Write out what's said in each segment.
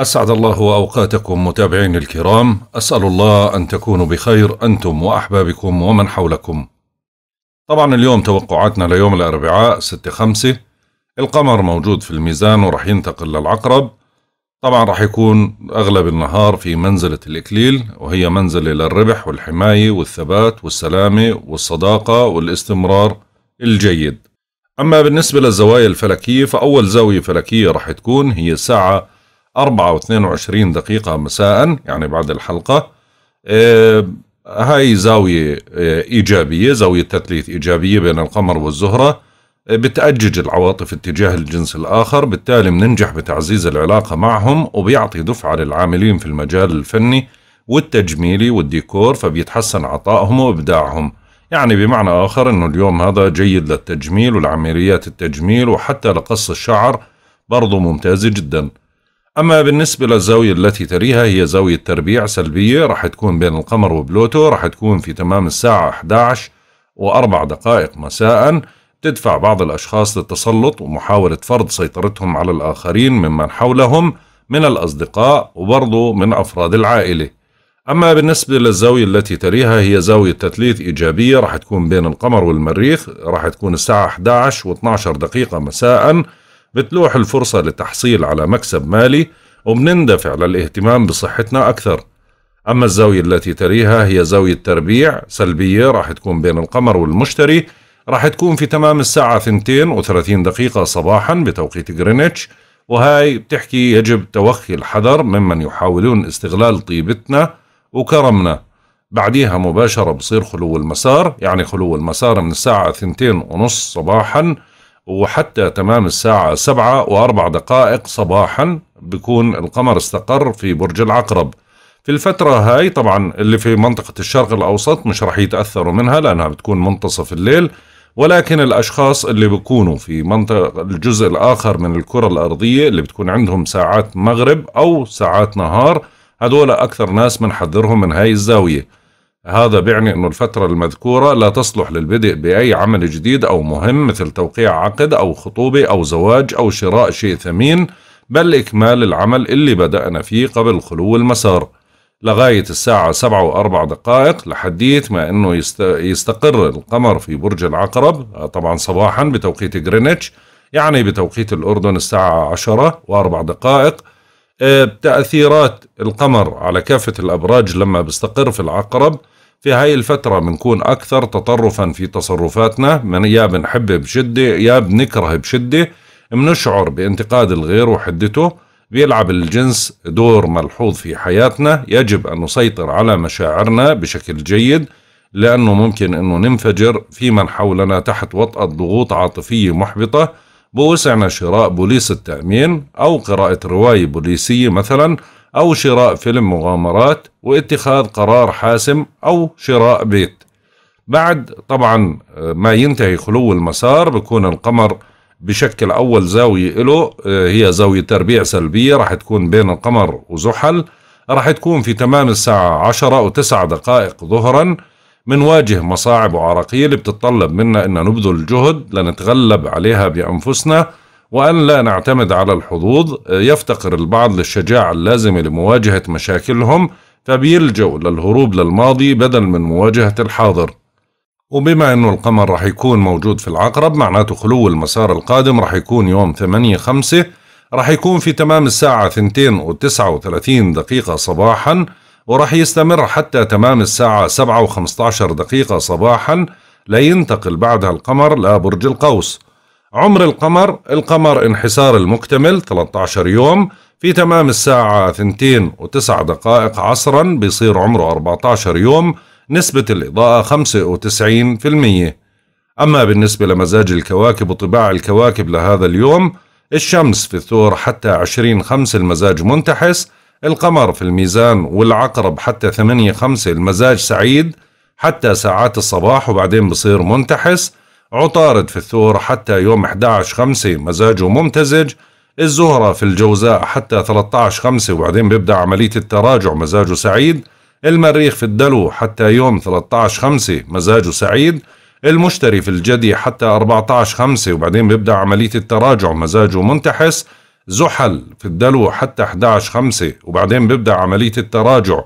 أسعد الله أوقاتكم متابعين الكرام أسأل الله أن تكونوا بخير أنتم وأحبابكم ومن حولكم طبعا اليوم توقعاتنا ليوم الأربعاء 6 5 القمر موجود في الميزان ورح ينتقل للعقرب طبعا رح يكون أغلب النهار في منزلة الإكليل وهي منزلة للربح والحماية والثبات والسلامة والصداقة والاستمرار الجيد أما بالنسبة للزوايا الفلكية فأول زاوية فلكية رح تكون هي الساعة أربعة واثنين وعشرين دقيقة مساء يعني بعد الحلقة آه، هاي زاوية آه، إيجابية زاوية تثليث إيجابية بين القمر والزهرة آه، بتأجج العواطف اتجاه الجنس الآخر بالتالي بننجح بتعزيز العلاقة معهم وبيعطي دفعة للعاملين في المجال الفني والتجميلي والديكور فبيتحسن عطائهم وإبداعهم يعني بمعنى آخر أنه اليوم هذا جيد للتجميل والعمليات التجميل وحتى لقص الشعر برضه ممتازة جداً أما بالنسبة للزاوية التي تريها هي زاوية تربيع سلبية راح تكون بين القمر وبلوتو راح تكون في تمام الساعة 11 وأربع دقائق مساء تدفع بعض الأشخاص للتسلط ومحاولة فرض سيطرتهم على الآخرين ممن حولهم من الأصدقاء وبرضه من أفراد العائلة أما بالنسبة للزاوية التي تريها هي زاوية تثليث إيجابية راح تكون بين القمر والمريخ راح تكون الساعة 11 و12 دقيقة مساءً بتلوح الفرصة لتحصيل على مكسب مالي وبنندفع للاهتمام بصحتنا أكثر أما الزاوية التي تليها هي زاوية تربيع سلبية راح تكون بين القمر والمشتري راح تكون في تمام الساعة 32 دقيقة صباحا بتوقيت غرينتش وهاي بتحكي يجب توخي الحذر ممن يحاولون استغلال طيبتنا وكرمنا بعديها مباشرة بصير خلو المسار يعني خلو المسار من الساعة 2 ونص صباحا وحتى تمام الساعة سبعة وأربع دقائق صباحا بيكون القمر استقر في برج العقرب في الفترة هاي طبعا اللي في منطقة الشرق الأوسط مش رح يتأثروا منها لأنها بتكون منتصف الليل ولكن الأشخاص اللي بيكونوا في منطقة الجزء الآخر من الكرة الأرضية اللي بتكون عندهم ساعات مغرب أو ساعات نهار هدول أكثر ناس بنحذرهم من هاي الزاوية هذا بيعني أن الفترة المذكورة لا تصلح للبدء بأي عمل جديد أو مهم مثل توقيع عقد أو خطوبة أو زواج أو شراء شيء ثمين بل إكمال العمل اللي بدأنا فيه قبل خلو المسار لغاية الساعة سبعة وأربع دقائق لحديت ما أنه يستقر القمر في برج العقرب طبعا صباحا بتوقيت غرينتش يعني بتوقيت الأردن الساعة عشرة وأربع دقائق آه، تأثيرات القمر على كافة الأبراج لما بيستقر في العقرب في هاي الفترة بنكون أكثر تطرفا في تصرفاتنا من يا بنحب بشدة يا بنكره بشدة بنشعر بانتقاد الغير وحدته بيلعب الجنس دور ملحوظ في حياتنا يجب أن نسيطر على مشاعرنا بشكل جيد لأنه ممكن أنه ننفجر في من حولنا تحت وطأة ضغوط عاطفية محبطة بوسعنا شراء بوليس التأمين أو قراءة رواية بوليسية مثلا أو شراء فيلم مغامرات واتخاذ قرار حاسم أو شراء بيت بعد طبعا آه، ما ينتهي خلو المسار بكون القمر بشكل أول زاوية له آه، هي زاوية تربيع سلبية راح تكون بين القمر وزحل راح تكون في تمام الساعة عشرة وتسع دقائق ظهرا منواجه مصاعب وعراقيل بتتطلب منا أن نبذل جهد لنتغلب عليها بأنفسنا وأن لا نعتمد على الحظوظ يفتقر البعض للشجاعة اللازمة لمواجهة مشاكلهم فبيلجأوا للهروب للماضي بدل من مواجهة الحاضر وبما انه القمر رح يكون موجود في العقرب معناته خلو المسار القادم رح يكون يوم 8 5 رح يكون في تمام الساعة 2 و39 دقيقة صباحا وراح يستمر حتى تمام الساعة 7 و15 دقيقة صباحا لينتقل بعدها القمر لبرج القوس عمر القمر القمر انحسار المكتمل 13 يوم في تمام الساعة 2 و9 دقائق عصرا بيصير عمره 14 يوم نسبة الإضاءة 95% أما بالنسبة لمزاج الكواكب وطباع الكواكب لهذا اليوم الشمس في الثور حتى 20 خمس المزاج منتحس القمر في الميزان والعقرب حتى 8 5 المزاج سعيد حتى ساعات الصباح وبعدين بصير منتحس عطارد في الثور حتى يوم 11 5 مزاجه ممتزج الزهرة في الجوزاء حتى 13 5 وبعدين بيبدأ عملية التراجع مزاجه سعيد المريخ في الدلو حتى يوم 13 5 مزاجه سعيد المشتري في الجدي حتى 14 5 وبعدين بيبدأ عملية التراجع مزاجه منتحس زحل في الدلو حتى 11 5 وبعدين بيبدأ عملية التراجع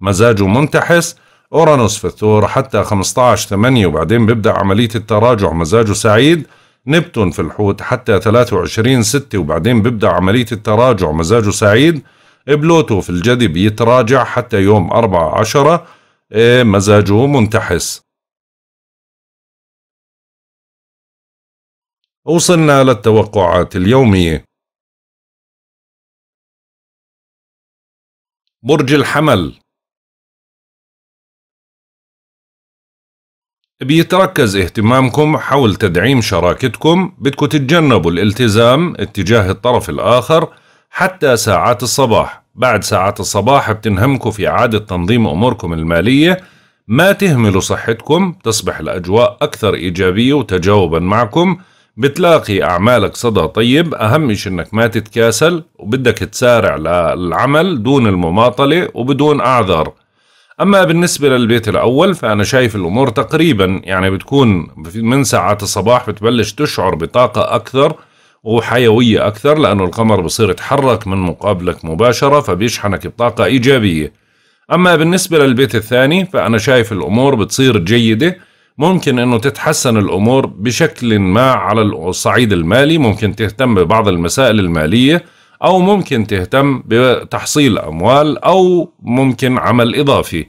مزاجه منتحس أورانوس في الثور حتى 15 8 وبعدين بيبدأ عملية التراجع مزاجه سعيد نبتون في الحوت حتى 23 6 وبعدين بيبدأ عملية التراجع مزاجه سعيد بلوتو في الجدي بيتراجع حتى يوم 4 10 إيه، مزاجه منتحس وصلنا للتوقعات اليومية برج الحمل بيتركز اهتمامكم حول تدعيم شراكتكم بدكم تتجنبوا الالتزام اتجاه الطرف الآخر حتى ساعات الصباح بعد ساعات الصباح بتنهمكم في إعادة تنظيم أموركم المالية ما تهملوا صحتكم تصبح الأجواء أكثر إيجابية وتجاوبا معكم بتلاقي أعمالك صدى طيب أهم شيء أنك ما تتكاسل وبدك تسارع للعمل دون المماطلة وبدون أعذار أما بالنسبة للبيت الأول فأنا شايف الأمور تقريبا يعني بتكون من ساعات الصباح بتبلش تشعر بطاقة أكثر وحيوية أكثر لأنه القمر بصير يتحرك من مقابلك مباشرة فبيشحنك بطاقة إيجابية أما بالنسبة للبيت الثاني فأنا شايف الأمور بتصير جيدة ممكن انه تتحسن الامور بشكل ما على الصعيد المالي ممكن تهتم ببعض المسائل الماليه او ممكن تهتم بتحصيل اموال او ممكن عمل اضافي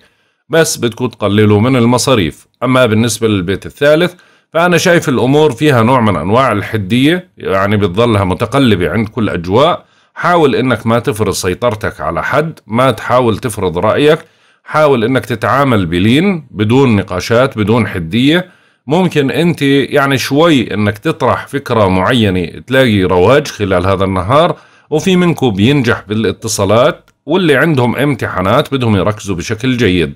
بس بدكم تقللوا من المصاريف اما بالنسبه للبيت الثالث فانا شايف الامور فيها نوع من انواع الحديه يعني بتظلها متقلبه عند كل اجواء حاول انك ما تفرض سيطرتك على حد ما تحاول تفرض رايك حاول انك تتعامل بلين بدون نقاشات بدون حديه ممكن انت يعني شوي انك تطرح فكره معينه تلاقي رواج خلال هذا النهار وفي منكم بينجح بالاتصالات واللي عندهم امتحانات بدهم يركزوا بشكل جيد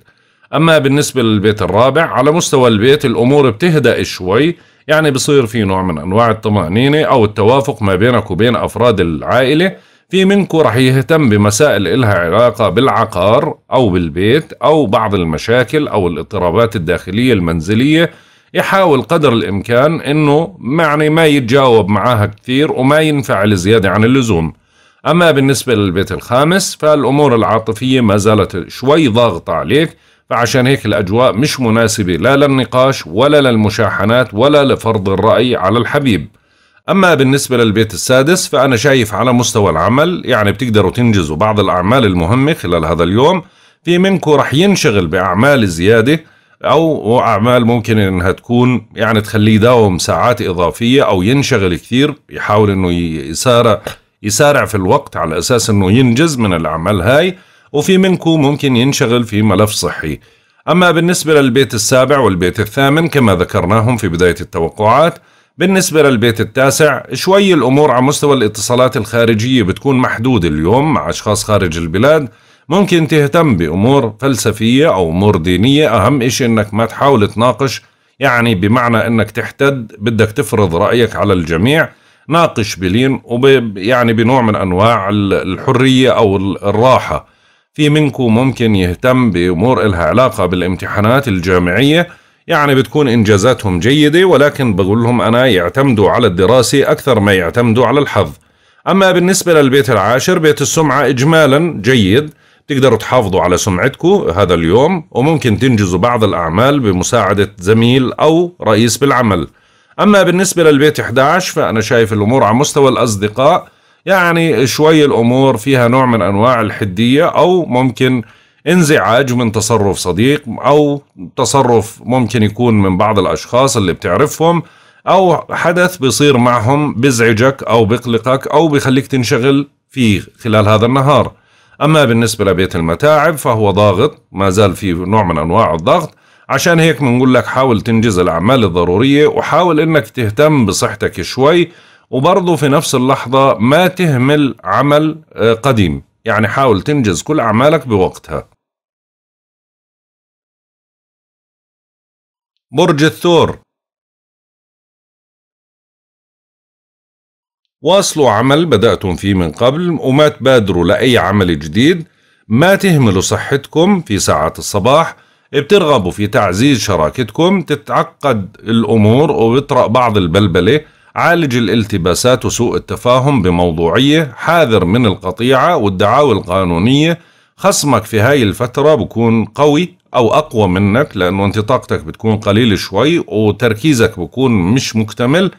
اما بالنسبه للبيت الرابع على مستوى البيت الامور بتهدأ شوي يعني بصير في نوع من انواع الطمأنينه او التوافق ما بينك وبين افراد العائله في منكم رح يهتم بمسائل إلها علاقة بالعقار أو بالبيت أو بعض المشاكل أو الاضطرابات الداخلية المنزلية يحاول قدر الإمكان إنه يعني ما يتجاوب معاها كثير وما ينفعل زيادة عن اللزوم أما بالنسبة للبيت الخامس فالأمور العاطفية ما زالت شوي ضاغطة عليك فعشان هيك الأجواء مش مناسبة لا للنقاش ولا للمشاحنات ولا لفرض الرأي على الحبيب أما بالنسبة للبيت السادس فأنا شايف على مستوى العمل يعني بتقدروا تنجزوا بعض الأعمال المهمة خلال هذا اليوم في منكم رح ينشغل بأعمال زيادة أو أعمال ممكن إنها تكون يعني تخليه يداوم ساعات إضافية أو ينشغل كثير يحاول إنه يسارع يسارع في الوقت على أساس إنه ينجز من الأعمال هاي وفي منكم ممكن ينشغل في ملف صحي أما بالنسبة للبيت السابع والبيت الثامن كما ذكرناهم في بداية التوقعات بالنسبة للبيت التاسع شوي الأمور على مستوى الاتصالات الخارجية بتكون محدودة اليوم مع أشخاص خارج البلاد ممكن تهتم بأمور فلسفية أو أمور دينية أهم إشي أنك ما تحاول تناقش يعني بمعنى أنك تحتد بدك تفرض رأيك على الجميع ناقش بلين وب يعني بنوع من أنواع الحرية أو الراحة في منكم ممكن يهتم بأمور إلها علاقة بالامتحانات الجامعية يعني بتكون إنجازاتهم جيدة ولكن بقول لهم أنا يعتمدوا على الدراسة أكثر ما يعتمدوا على الحظ أما بالنسبة للبيت العاشر بيت السمعة إجمالا جيد تقدروا تحافظوا على سمعتكم هذا اليوم وممكن تنجزوا بعض الأعمال بمساعدة زميل أو رئيس بالعمل أما بالنسبة للبيت 11 فأنا شايف الأمور على مستوى الأصدقاء يعني شوي الأمور فيها نوع من أنواع الحدية أو ممكن انزعاج من تصرف صديق او تصرف ممكن يكون من بعض الاشخاص اللي بتعرفهم او حدث بيصير معهم بزعجك او بقلقك او بخليك تنشغل فيه خلال هذا النهار اما بالنسبه لبيت المتاعب فهو ضاغط ما زال في نوع من انواع الضغط عشان هيك بنقول لك حاول تنجز الاعمال الضروريه وحاول انك تهتم بصحتك شوي وبرضه في نفس اللحظه ما تهمل عمل آه، قديم يعني حاول تنجز كل اعمالك بوقتها برج الثور واصلوا عمل بدأتم فيه من قبل وما تبادروا لأي عمل جديد ما تهملوا صحتكم في ساعات الصباح بترغبوا في تعزيز شراكتكم تتعقد الأمور وبطرأ بعض البلبلة عالج الالتباسات وسوء التفاهم بموضوعية حاذر من القطيعة والدعاوى القانونية خصمك في هاي الفترة بكون قوي او اقوى منك لانه انت طاقتك بتكون قليله شوي وتركيزك بكون مش مكتمل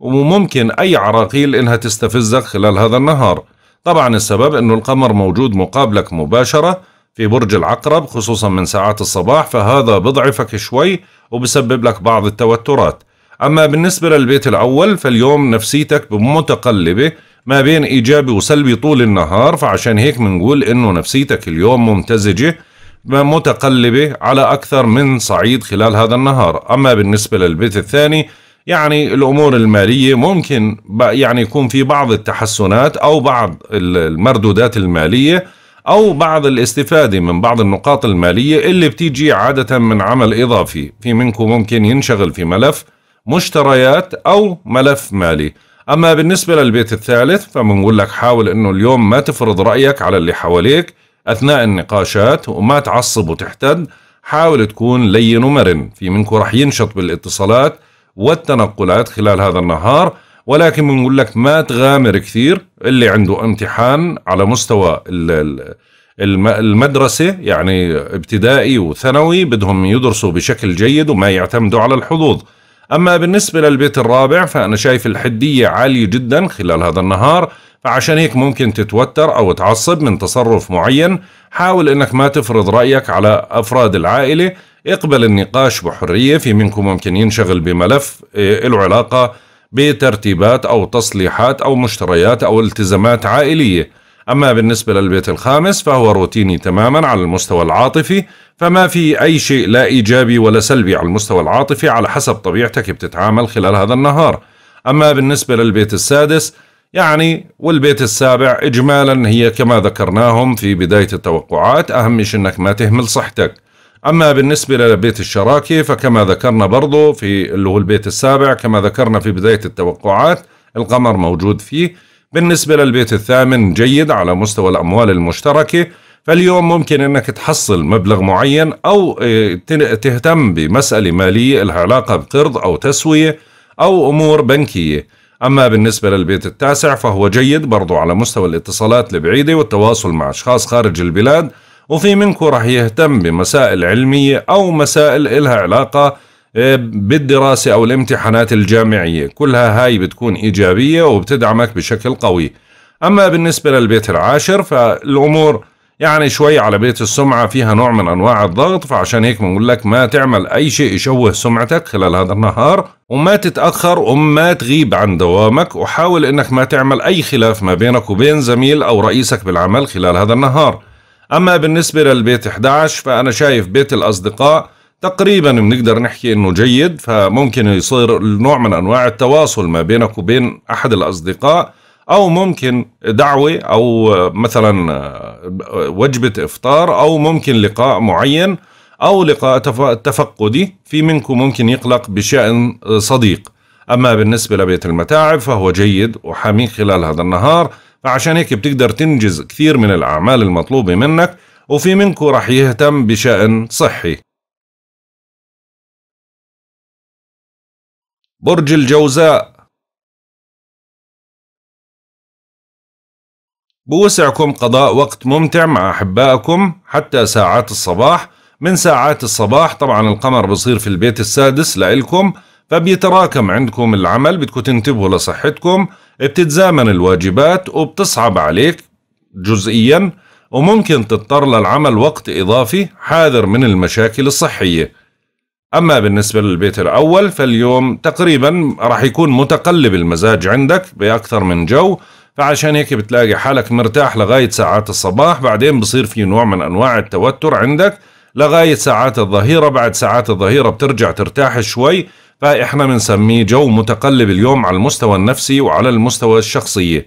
وممكن اي عراقيل انها تستفزك خلال هذا النهار طبعا السبب انه القمر موجود مقابلك مباشره في برج العقرب خصوصا من ساعات الصباح فهذا بضعفك شوي وبسبب لك بعض التوترات اما بالنسبه للبيت الاول فاليوم نفسيتك متقلبه ما بين ايجابي وسلبي طول النهار فعشان هيك بنقول انه نفسيتك اليوم ممتزجه متقلبة على أكثر من صعيد خلال هذا النهار أما بالنسبة للبيت الثاني يعني الأمور المالية ممكن يعني يكون في بعض التحسنات أو بعض المردودات المالية أو بعض الاستفادة من بعض النقاط المالية اللي بتيجي عادة من عمل إضافي في منكم ممكن ينشغل في ملف مشتريات أو ملف مالي أما بالنسبة للبيت الثالث فبنقول لك حاول أنه اليوم ما تفرض رأيك على اللي حواليك أثناء النقاشات وما تعصب وتحتد حاول تكون لين ومرن في منكم رح ينشط بالاتصالات والتنقلات خلال هذا النهار ولكن بنقول لك ما تغامر كثير اللي عنده امتحان على مستوى المدرسة يعني ابتدائي وثانوي بدهم يدرسوا بشكل جيد وما يعتمدوا على الحظوظ أما بالنسبة للبيت الرابع فأنا شايف الحدية عالية جدا خلال هذا النهار فعشان هيك ممكن تتوتر أو تعصب من تصرف معين حاول أنك ما تفرض رأيك على أفراد العائلة اقبل النقاش بحرية في منكم ممكن ينشغل بملف له آه، علاقة بترتيبات أو تصليحات أو مشتريات أو التزامات عائلية أما بالنسبة للبيت الخامس فهو روتيني تماما على المستوى العاطفي فما في أي شيء لا إيجابي ولا سلبي على المستوى العاطفي على حسب طبيعتك بتتعامل خلال هذا النهار أما بالنسبة للبيت السادس يعني والبيت السابع إجمالا هي كما ذكرناهم في بداية التوقعات أهم شيء أنك ما تهمل صحتك أما بالنسبة لبيت الشراكة فكما ذكرنا برضو في اللي هو البيت السابع كما ذكرنا في بداية التوقعات القمر موجود فيه بالنسبة للبيت الثامن جيد على مستوى الأموال المشتركة فاليوم ممكن أنك تحصل مبلغ معين أو آه، تهتم بمسألة مالية لها علاقة بقرض أو تسوية أو أمور بنكية أما بالنسبة للبيت التاسع فهو جيد برضو على مستوى الاتصالات البعيدة والتواصل مع أشخاص خارج البلاد وفي منكم رح يهتم بمسائل علمية أو مسائل إلها علاقة آه، بالدراسة أو الامتحانات الجامعية كلها هاي بتكون إيجابية وبتدعمك بشكل قوي أما بالنسبة للبيت العاشر فالأمور يعني شوي على بيت السمعة فيها نوع من أنواع الضغط فعشان هيك بنقول لك ما تعمل أي شيء يشوه سمعتك خلال هذا النهار وما تتأخر وما تغيب عن دوامك وحاول أنك ما تعمل أي خلاف ما بينك وبين زميل أو رئيسك بالعمل خلال هذا النهار أما بالنسبة للبيت 11 فأنا شايف بيت الأصدقاء تقريبا بنقدر نحكي انه جيد فممكن يصير نوع من انواع التواصل ما بينك وبين احد الاصدقاء او ممكن دعوه او مثلا وجبه افطار او ممكن لقاء معين او لقاء تفقدي في منكم ممكن يقلق بشان صديق اما بالنسبه لبيت المتاعب فهو جيد وحميك خلال هذا النهار فعشان هيك بتقدر تنجز كثير من الاعمال المطلوبه منك وفي منكم راح يهتم بشان صحي برج الجوزاء بوسعكم قضاء وقت ممتع مع أحبائكم حتى ساعات الصباح من ساعات الصباح طبعا القمر بصير في البيت السادس لإلكم فبيتراكم عندكم العمل بدكم تنتبهوا لصحتكم بتتزامن الواجبات وبتصعب عليك جزئيا وممكن تضطر للعمل وقت إضافي حاذر من المشاكل الصحية أما بالنسبة للبيت الأول فاليوم تقريبا راح يكون متقلب المزاج عندك بأكثر من جو فعشان هيك بتلاقي حالك مرتاح لغاية ساعات الصباح بعدين بصير في نوع من أنواع التوتر عندك لغاية ساعات الظهيرة بعد ساعات الظهيرة بترجع ترتاح شوي فإحنا بنسميه جو متقلب اليوم على المستوى النفسي وعلى المستوى الشخصي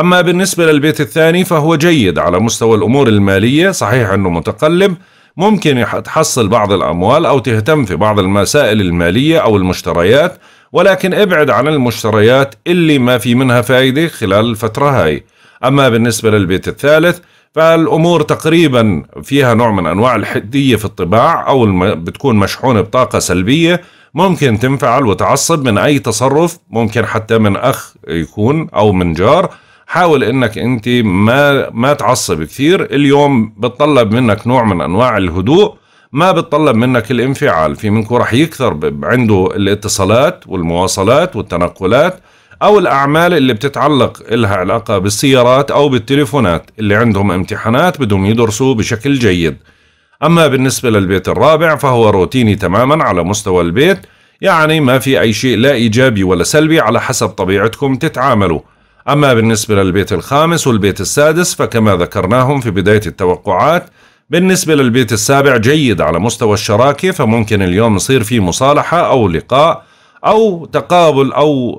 أما بالنسبة للبيت الثاني فهو جيد على مستوى الأمور المالية صحيح أنه متقلب ممكن تحصل بعض الأموال أو تهتم في بعض المسائل المالية أو المشتريات ولكن ابعد عن المشتريات اللي ما في منها فائدة خلال الفترة هاي أما بالنسبة للبيت الثالث فالأمور تقريبا فيها نوع من أنواع الحدية في الطباع أو بتكون مشحونة بطاقة سلبية ممكن تنفعل وتعصب من أي تصرف ممكن حتى من أخ يكون أو من جار حاول انك انت ما ما تعصب كثير اليوم بتطلب منك نوع من انواع الهدوء ما بتطلب منك الانفعال في منكم رح يكثر عنده الاتصالات والمواصلات والتنقلات او الاعمال اللي بتتعلق لها علاقه بالسيارات او بالتليفونات اللي عندهم امتحانات بدهم يدرسوا بشكل جيد اما بالنسبه للبيت الرابع فهو روتيني تماما على مستوى البيت يعني ما في اي شيء لا ايجابي ولا سلبي على حسب طبيعتكم تتعاملوا أما بالنسبة للبيت الخامس والبيت السادس فكما ذكرناهم في بداية التوقعات بالنسبة للبيت السابع جيد على مستوى الشراكة فممكن اليوم يصير في مصالحة أو لقاء أو تقابل أو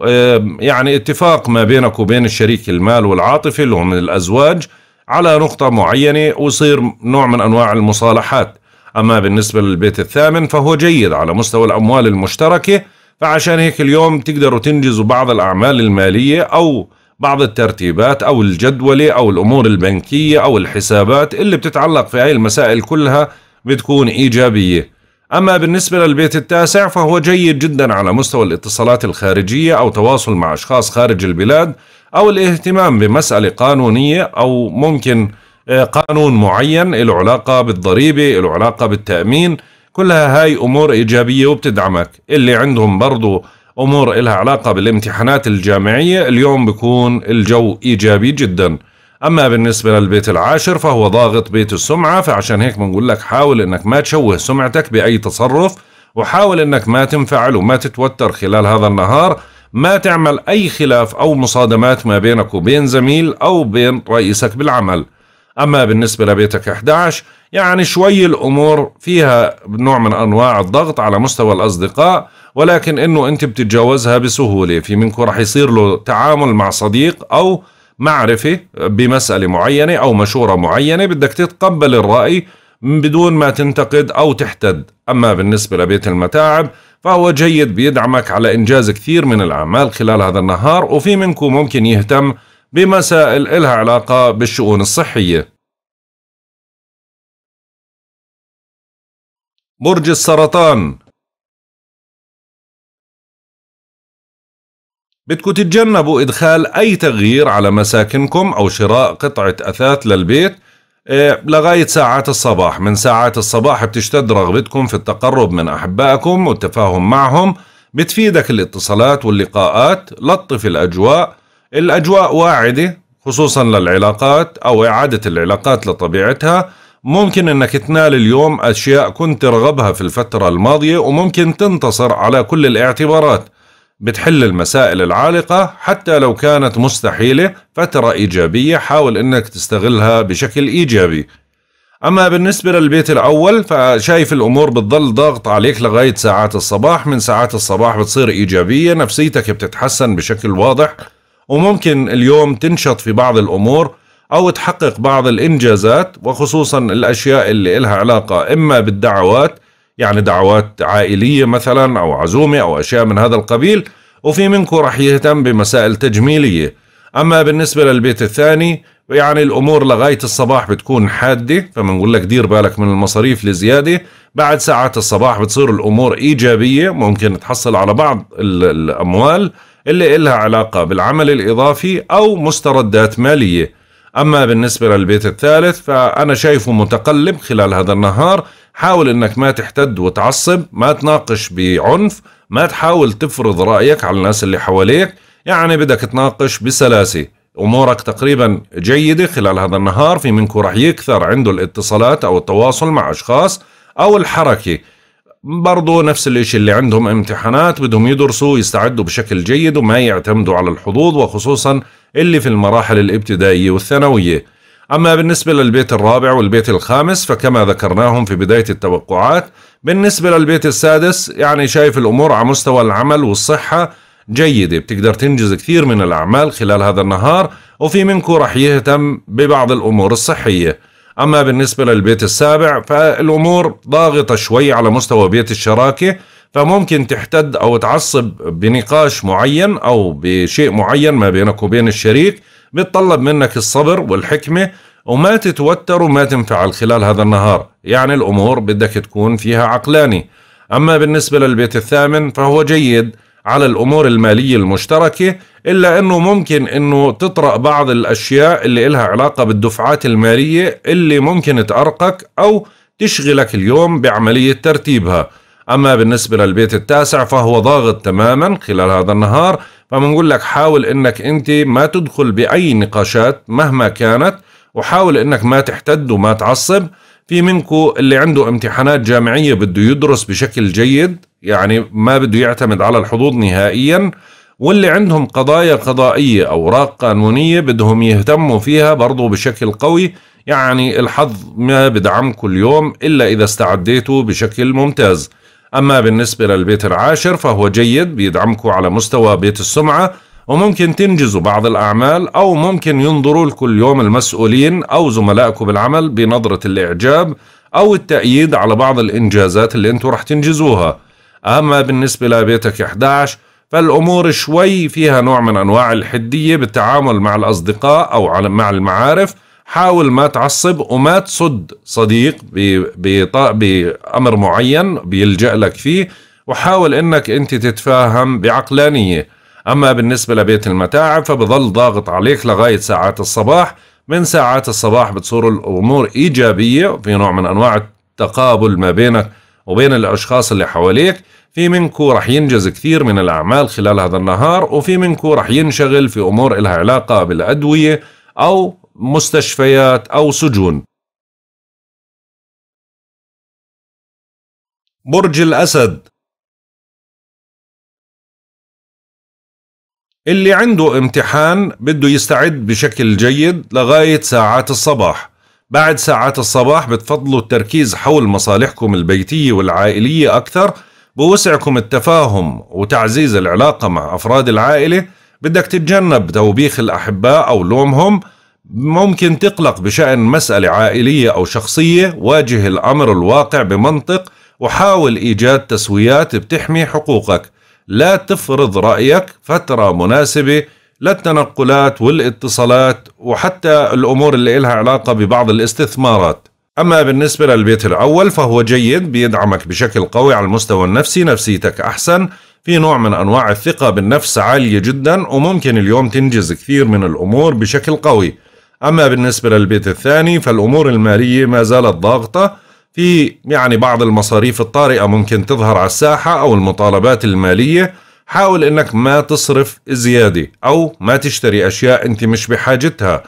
يعني اتفاق ما بينك وبين الشريك المال والعاطفي اللي هم الأزواج على نقطة معينة ويصير نوع من أنواع المصالحات أما بالنسبة للبيت الثامن فهو جيد على مستوى الأموال المشتركة فعشان هيك اليوم تقدروا تنجزوا بعض الأعمال المالية أو بعض الترتيبات أو الجدولة أو الأمور البنكية أو الحسابات اللي بتتعلق في هاي المسائل كلها بتكون إيجابية أما بالنسبة للبيت التاسع فهو جيد جدا على مستوى الاتصالات الخارجية أو تواصل مع أشخاص خارج البلاد أو الاهتمام بمسألة قانونية أو ممكن آه، قانون معين له علاقة بالضريبة له علاقة بالتأمين كلها هاي أمور إيجابية وبتدعمك اللي عندهم برضو امور لها علاقه بالامتحانات الجامعيه اليوم بيكون الجو ايجابي جدا اما بالنسبه للبيت العاشر فهو ضاغط بيت السمعه فعشان هيك بنقول لك حاول انك ما تشوه سمعتك باي تصرف وحاول انك ما تنفعل وما تتوتر خلال هذا النهار ما تعمل اي خلاف او مصادمات ما بينك وبين زميل او بين رئيسك بالعمل اما بالنسبه لبيتك 11 يعني شوي الامور فيها نوع من انواع الضغط على مستوى الاصدقاء ولكن انه انت بتتجاوزها بسهوله في منكم رح يصير له تعامل مع صديق او معرفه بمساله معينه او مشوره معينه بدك تتقبل الراي بدون ما تنتقد او تحتد اما بالنسبه لبيت المتاعب فهو جيد بيدعمك على انجاز كثير من الاعمال خلال هذا النهار وفي منكم ممكن يهتم بمسائل إلها علاقة بالشؤون الصحية برج السرطان بدكم تتجنبوا إدخال أي تغيير على مساكنكم أو شراء قطعة أثاث للبيت إيه، لغاية ساعات الصباح من ساعات الصباح بتشتد رغبتكم في التقرب من أحبائكم والتفاهم معهم بتفيدك الاتصالات واللقاءات لطف الأجواء الأجواء واعدة خصوصا للعلاقات أو إعادة العلاقات لطبيعتها ممكن أنك تنال اليوم أشياء كنت ترغبها في الفترة الماضية وممكن تنتصر على كل الاعتبارات بتحل المسائل العالقة حتى لو كانت مستحيلة فترة إيجابية حاول أنك تستغلها بشكل إيجابي أما بالنسبة للبيت الأول فشايف الأمور بتضل ضغط عليك لغاية ساعات الصباح من ساعات الصباح بتصير إيجابية نفسيتك بتتحسن بشكل واضح وممكن اليوم تنشط في بعض الأمور أو تحقق بعض الإنجازات وخصوصا الأشياء اللي إلها علاقة إما بالدعوات يعني دعوات عائلية مثلا أو عزومة أو أشياء من هذا القبيل وفي منكم رح يهتم بمسائل تجميلية أما بالنسبة للبيت الثاني يعني الأمور لغاية الصباح بتكون حادة فمنقول لك دير بالك من المصاريف لزيادة بعد ساعات الصباح بتصير الأمور إيجابية ممكن تحصل على بعض الأموال اللي إلها علاقة بالعمل الإضافي أو مستردات مالية أما بالنسبة للبيت الثالث فأنا شايفه متقلب خلال هذا النهار حاول انك ما تحتد وتعصب ما تناقش بعنف ما تحاول تفرض رأيك على الناس اللي حواليك يعني بدك تناقش بسلاسة أمورك تقريبا جيدة خلال هذا النهار في منكم رح يكثر عنده الاتصالات أو التواصل مع أشخاص أو الحركة برضو نفس الاشي اللي عندهم امتحانات بدهم يدرسوا يستعدوا بشكل جيد وما يعتمدوا على الحظوظ وخصوصا اللي في المراحل الابتدائية والثانوية أما بالنسبة للبيت الرابع والبيت الخامس فكما ذكرناهم في بداية التوقعات بالنسبة للبيت السادس يعني شايف الأمور على مستوى العمل والصحة جيدة بتقدر تنجز كثير من الأعمال خلال هذا النهار وفي منكم رح يهتم ببعض الأمور الصحية أما بالنسبة للبيت السابع فالأمور ضاغطة شوي على مستوى بيت الشراكة فممكن تحتد أو تعصب بنقاش معين أو بشيء معين ما بينك وبين الشريك بتطلب منك الصبر والحكمة وما تتوتر وما تنفعل خلال هذا النهار يعني الأمور بدك تكون فيها عقلاني أما بالنسبة للبيت الثامن فهو جيد على الأمور المالية المشتركة إلا أنه ممكن أنه تطرأ بعض الأشياء اللي إلها علاقة بالدفعات المالية اللي ممكن تأرقك أو تشغلك اليوم بعملية ترتيبها أما بالنسبة للبيت التاسع فهو ضاغط تماما خلال هذا النهار فبنقول لك حاول أنك أنت ما تدخل بأي نقاشات مهما كانت وحاول أنك ما تحتد وما تعصب في منكو اللي عنده امتحانات جامعية بده يدرس بشكل جيد يعني ما بده يعتمد على الحظوظ نهائياً واللي عندهم قضايا قضائية أوراق قانونية بدهم يهتموا فيها برضو بشكل قوي يعني الحظ ما بدعمكم اليوم إلا إذا استعديتوا بشكل ممتاز أما بالنسبة للبيت العاشر فهو جيد بيدعمكوا على مستوى بيت السمعة وممكن تنجزوا بعض الأعمال أو ممكن ينظروا لكل يوم المسؤولين أو زملائكم بالعمل بنظرة الإعجاب أو التأييد على بعض الإنجازات اللي أنتوا رح تنجزوها أما بالنسبة لبيتك 11 فالأمور شوي فيها نوع من أنواع الحدية بالتعامل مع الأصدقاء أو مع المعارف حاول ما تعصب وما تصد صديق بأمر معين بيلجأ لك فيه وحاول انك انت تتفاهم بعقلانية اما بالنسبة لبيت المتاعب فبظل ضاغط عليك لغاية ساعات الصباح من ساعات الصباح بتصير الامور ايجابية وفي نوع من انواع التقابل ما بينك وبين الاشخاص اللي حواليك في منكو رح ينجز كثير من الاعمال خلال هذا النهار وفي منكو رح ينشغل في امور إلها علاقة بالادوية او مستشفيات أو سجون برج الأسد اللي عنده امتحان بده يستعد بشكل جيد لغاية ساعات الصباح بعد ساعات الصباح بتفضلوا التركيز حول مصالحكم البيتية والعائلية أكثر بوسعكم التفاهم وتعزيز العلاقة مع أفراد العائلة بدك تتجنب توبيخ الأحباء أو لومهم ممكن تقلق بشأن مسألة عائلية أو شخصية واجه الأمر الواقع بمنطق وحاول إيجاد تسويات بتحمي حقوقك لا تفرض رأيك فترة مناسبة للتنقلات والاتصالات وحتى الأمور اللي إلها علاقة ببعض الاستثمارات أما بالنسبة للبيت الأول فهو جيد بيدعمك بشكل قوي على المستوى النفسي نفسيتك أحسن في نوع من أنواع الثقة بالنفس عالية جدا وممكن اليوم تنجز كثير من الأمور بشكل قوي أما بالنسبة للبيت الثاني فالأمور المالية ما زالت ضاغطة في يعني بعض المصاريف الطارئة ممكن تظهر على الساحة أو المطالبات المالية حاول أنك ما تصرف زيادة أو ما تشتري أشياء أنت مش بحاجتها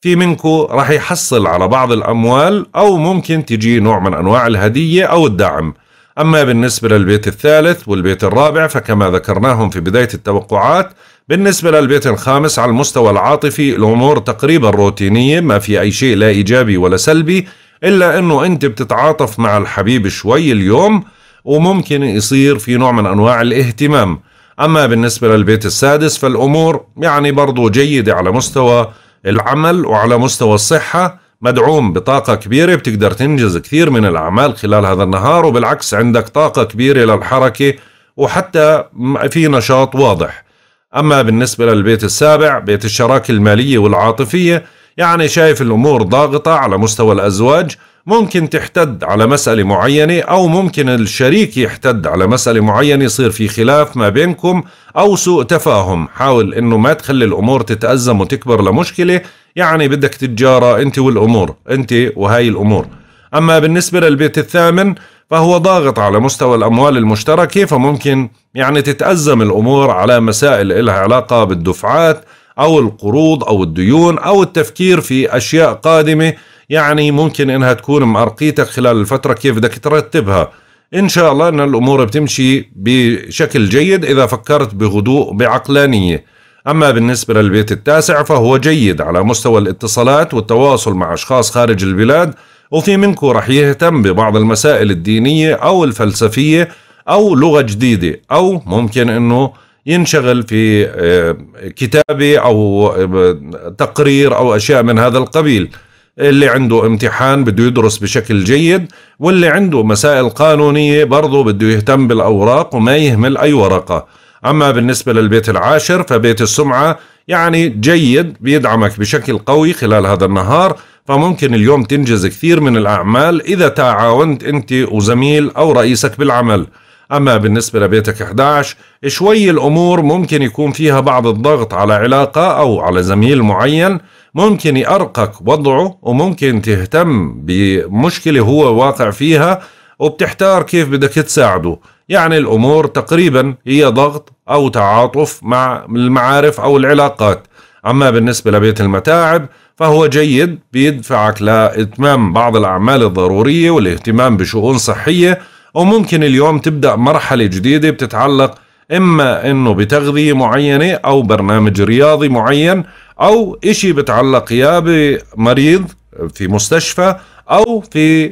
في منكو راح يحصل على بعض الأموال أو ممكن تجي نوع من أنواع الهدية أو الدعم أما بالنسبة للبيت الثالث والبيت الرابع فكما ذكرناهم في بداية التوقعات بالنسبة للبيت الخامس على المستوى العاطفي الأمور تقريبا روتينية ما في أي شيء لا إيجابي ولا سلبي إلا أنه أنت بتتعاطف مع الحبيب شوي اليوم وممكن يصير في نوع من أنواع الاهتمام أما بالنسبة للبيت السادس فالأمور يعني برضو جيدة على مستوى العمل وعلى مستوى الصحة مدعوم بطاقة كبيرة بتقدر تنجز كثير من الأعمال خلال هذا النهار وبالعكس عندك طاقة كبيرة للحركة وحتى في نشاط واضح أما بالنسبة للبيت السابع بيت الشراكة المالية والعاطفية يعني شايف الأمور ضاغطة على مستوى الأزواج ممكن تحتد على مسألة معينة أو ممكن الشريك يحتد على مسألة معينة يصير في خلاف ما بينكم أو سوء تفاهم حاول أنه ما تخلي الأمور تتأزم وتكبر لمشكلة يعني بدك تجارة أنت والأمور أنت وهاي الأمور أما بالنسبة للبيت الثامن فهو ضاغط على مستوى الأموال المشتركة فممكن يعني تتأزم الأمور على مسائل إلها علاقة بالدفعات أو القروض أو الديون أو التفكير في أشياء قادمة يعني ممكن إنها تكون مأرقيتك خلال الفترة كيف بدك ترتبها إن شاء الله أن الأمور بتمشي بشكل جيد إذا فكرت بهدوء بعقلانية أما بالنسبة للبيت التاسع فهو جيد على مستوى الاتصالات والتواصل مع أشخاص خارج البلاد وفي منكم رح يهتم ببعض المسائل الدينية أو الفلسفية أو لغة جديدة أو ممكن أنه ينشغل في آه، كتابة أو آه، تقرير أو أشياء من هذا القبيل اللي عنده امتحان بده يدرس بشكل جيد واللي عنده مسائل قانونية برضه بده يهتم بالأوراق وما يهمل أي ورقة أما بالنسبة للبيت العاشر فبيت السمعة يعني جيد بيدعمك بشكل قوي خلال هذا النهار فممكن اليوم تنجز كثير من الأعمال إذا تعاونت أنت وزميل أو رئيسك بالعمل أما بالنسبة لبيتك 11 شوي الأمور ممكن يكون فيها بعض الضغط على علاقة أو على زميل معين ممكن يأرقك وضعه وممكن تهتم بمشكلة هو واقع فيها وبتحتار كيف بدك تساعده يعني الأمور تقريبا هي ضغط أو تعاطف مع المعارف أو العلاقات أما بالنسبة لبيت المتاعب فهو جيد بيدفعك لإتمام بعض الأعمال الضرورية والاهتمام بشؤون صحية أو ممكن اليوم تبدأ مرحلة جديدة بتتعلق إما إنه بتغذية معينة أو برنامج رياضي معين أو إشي بتعلق يا بمريض في مستشفى أو في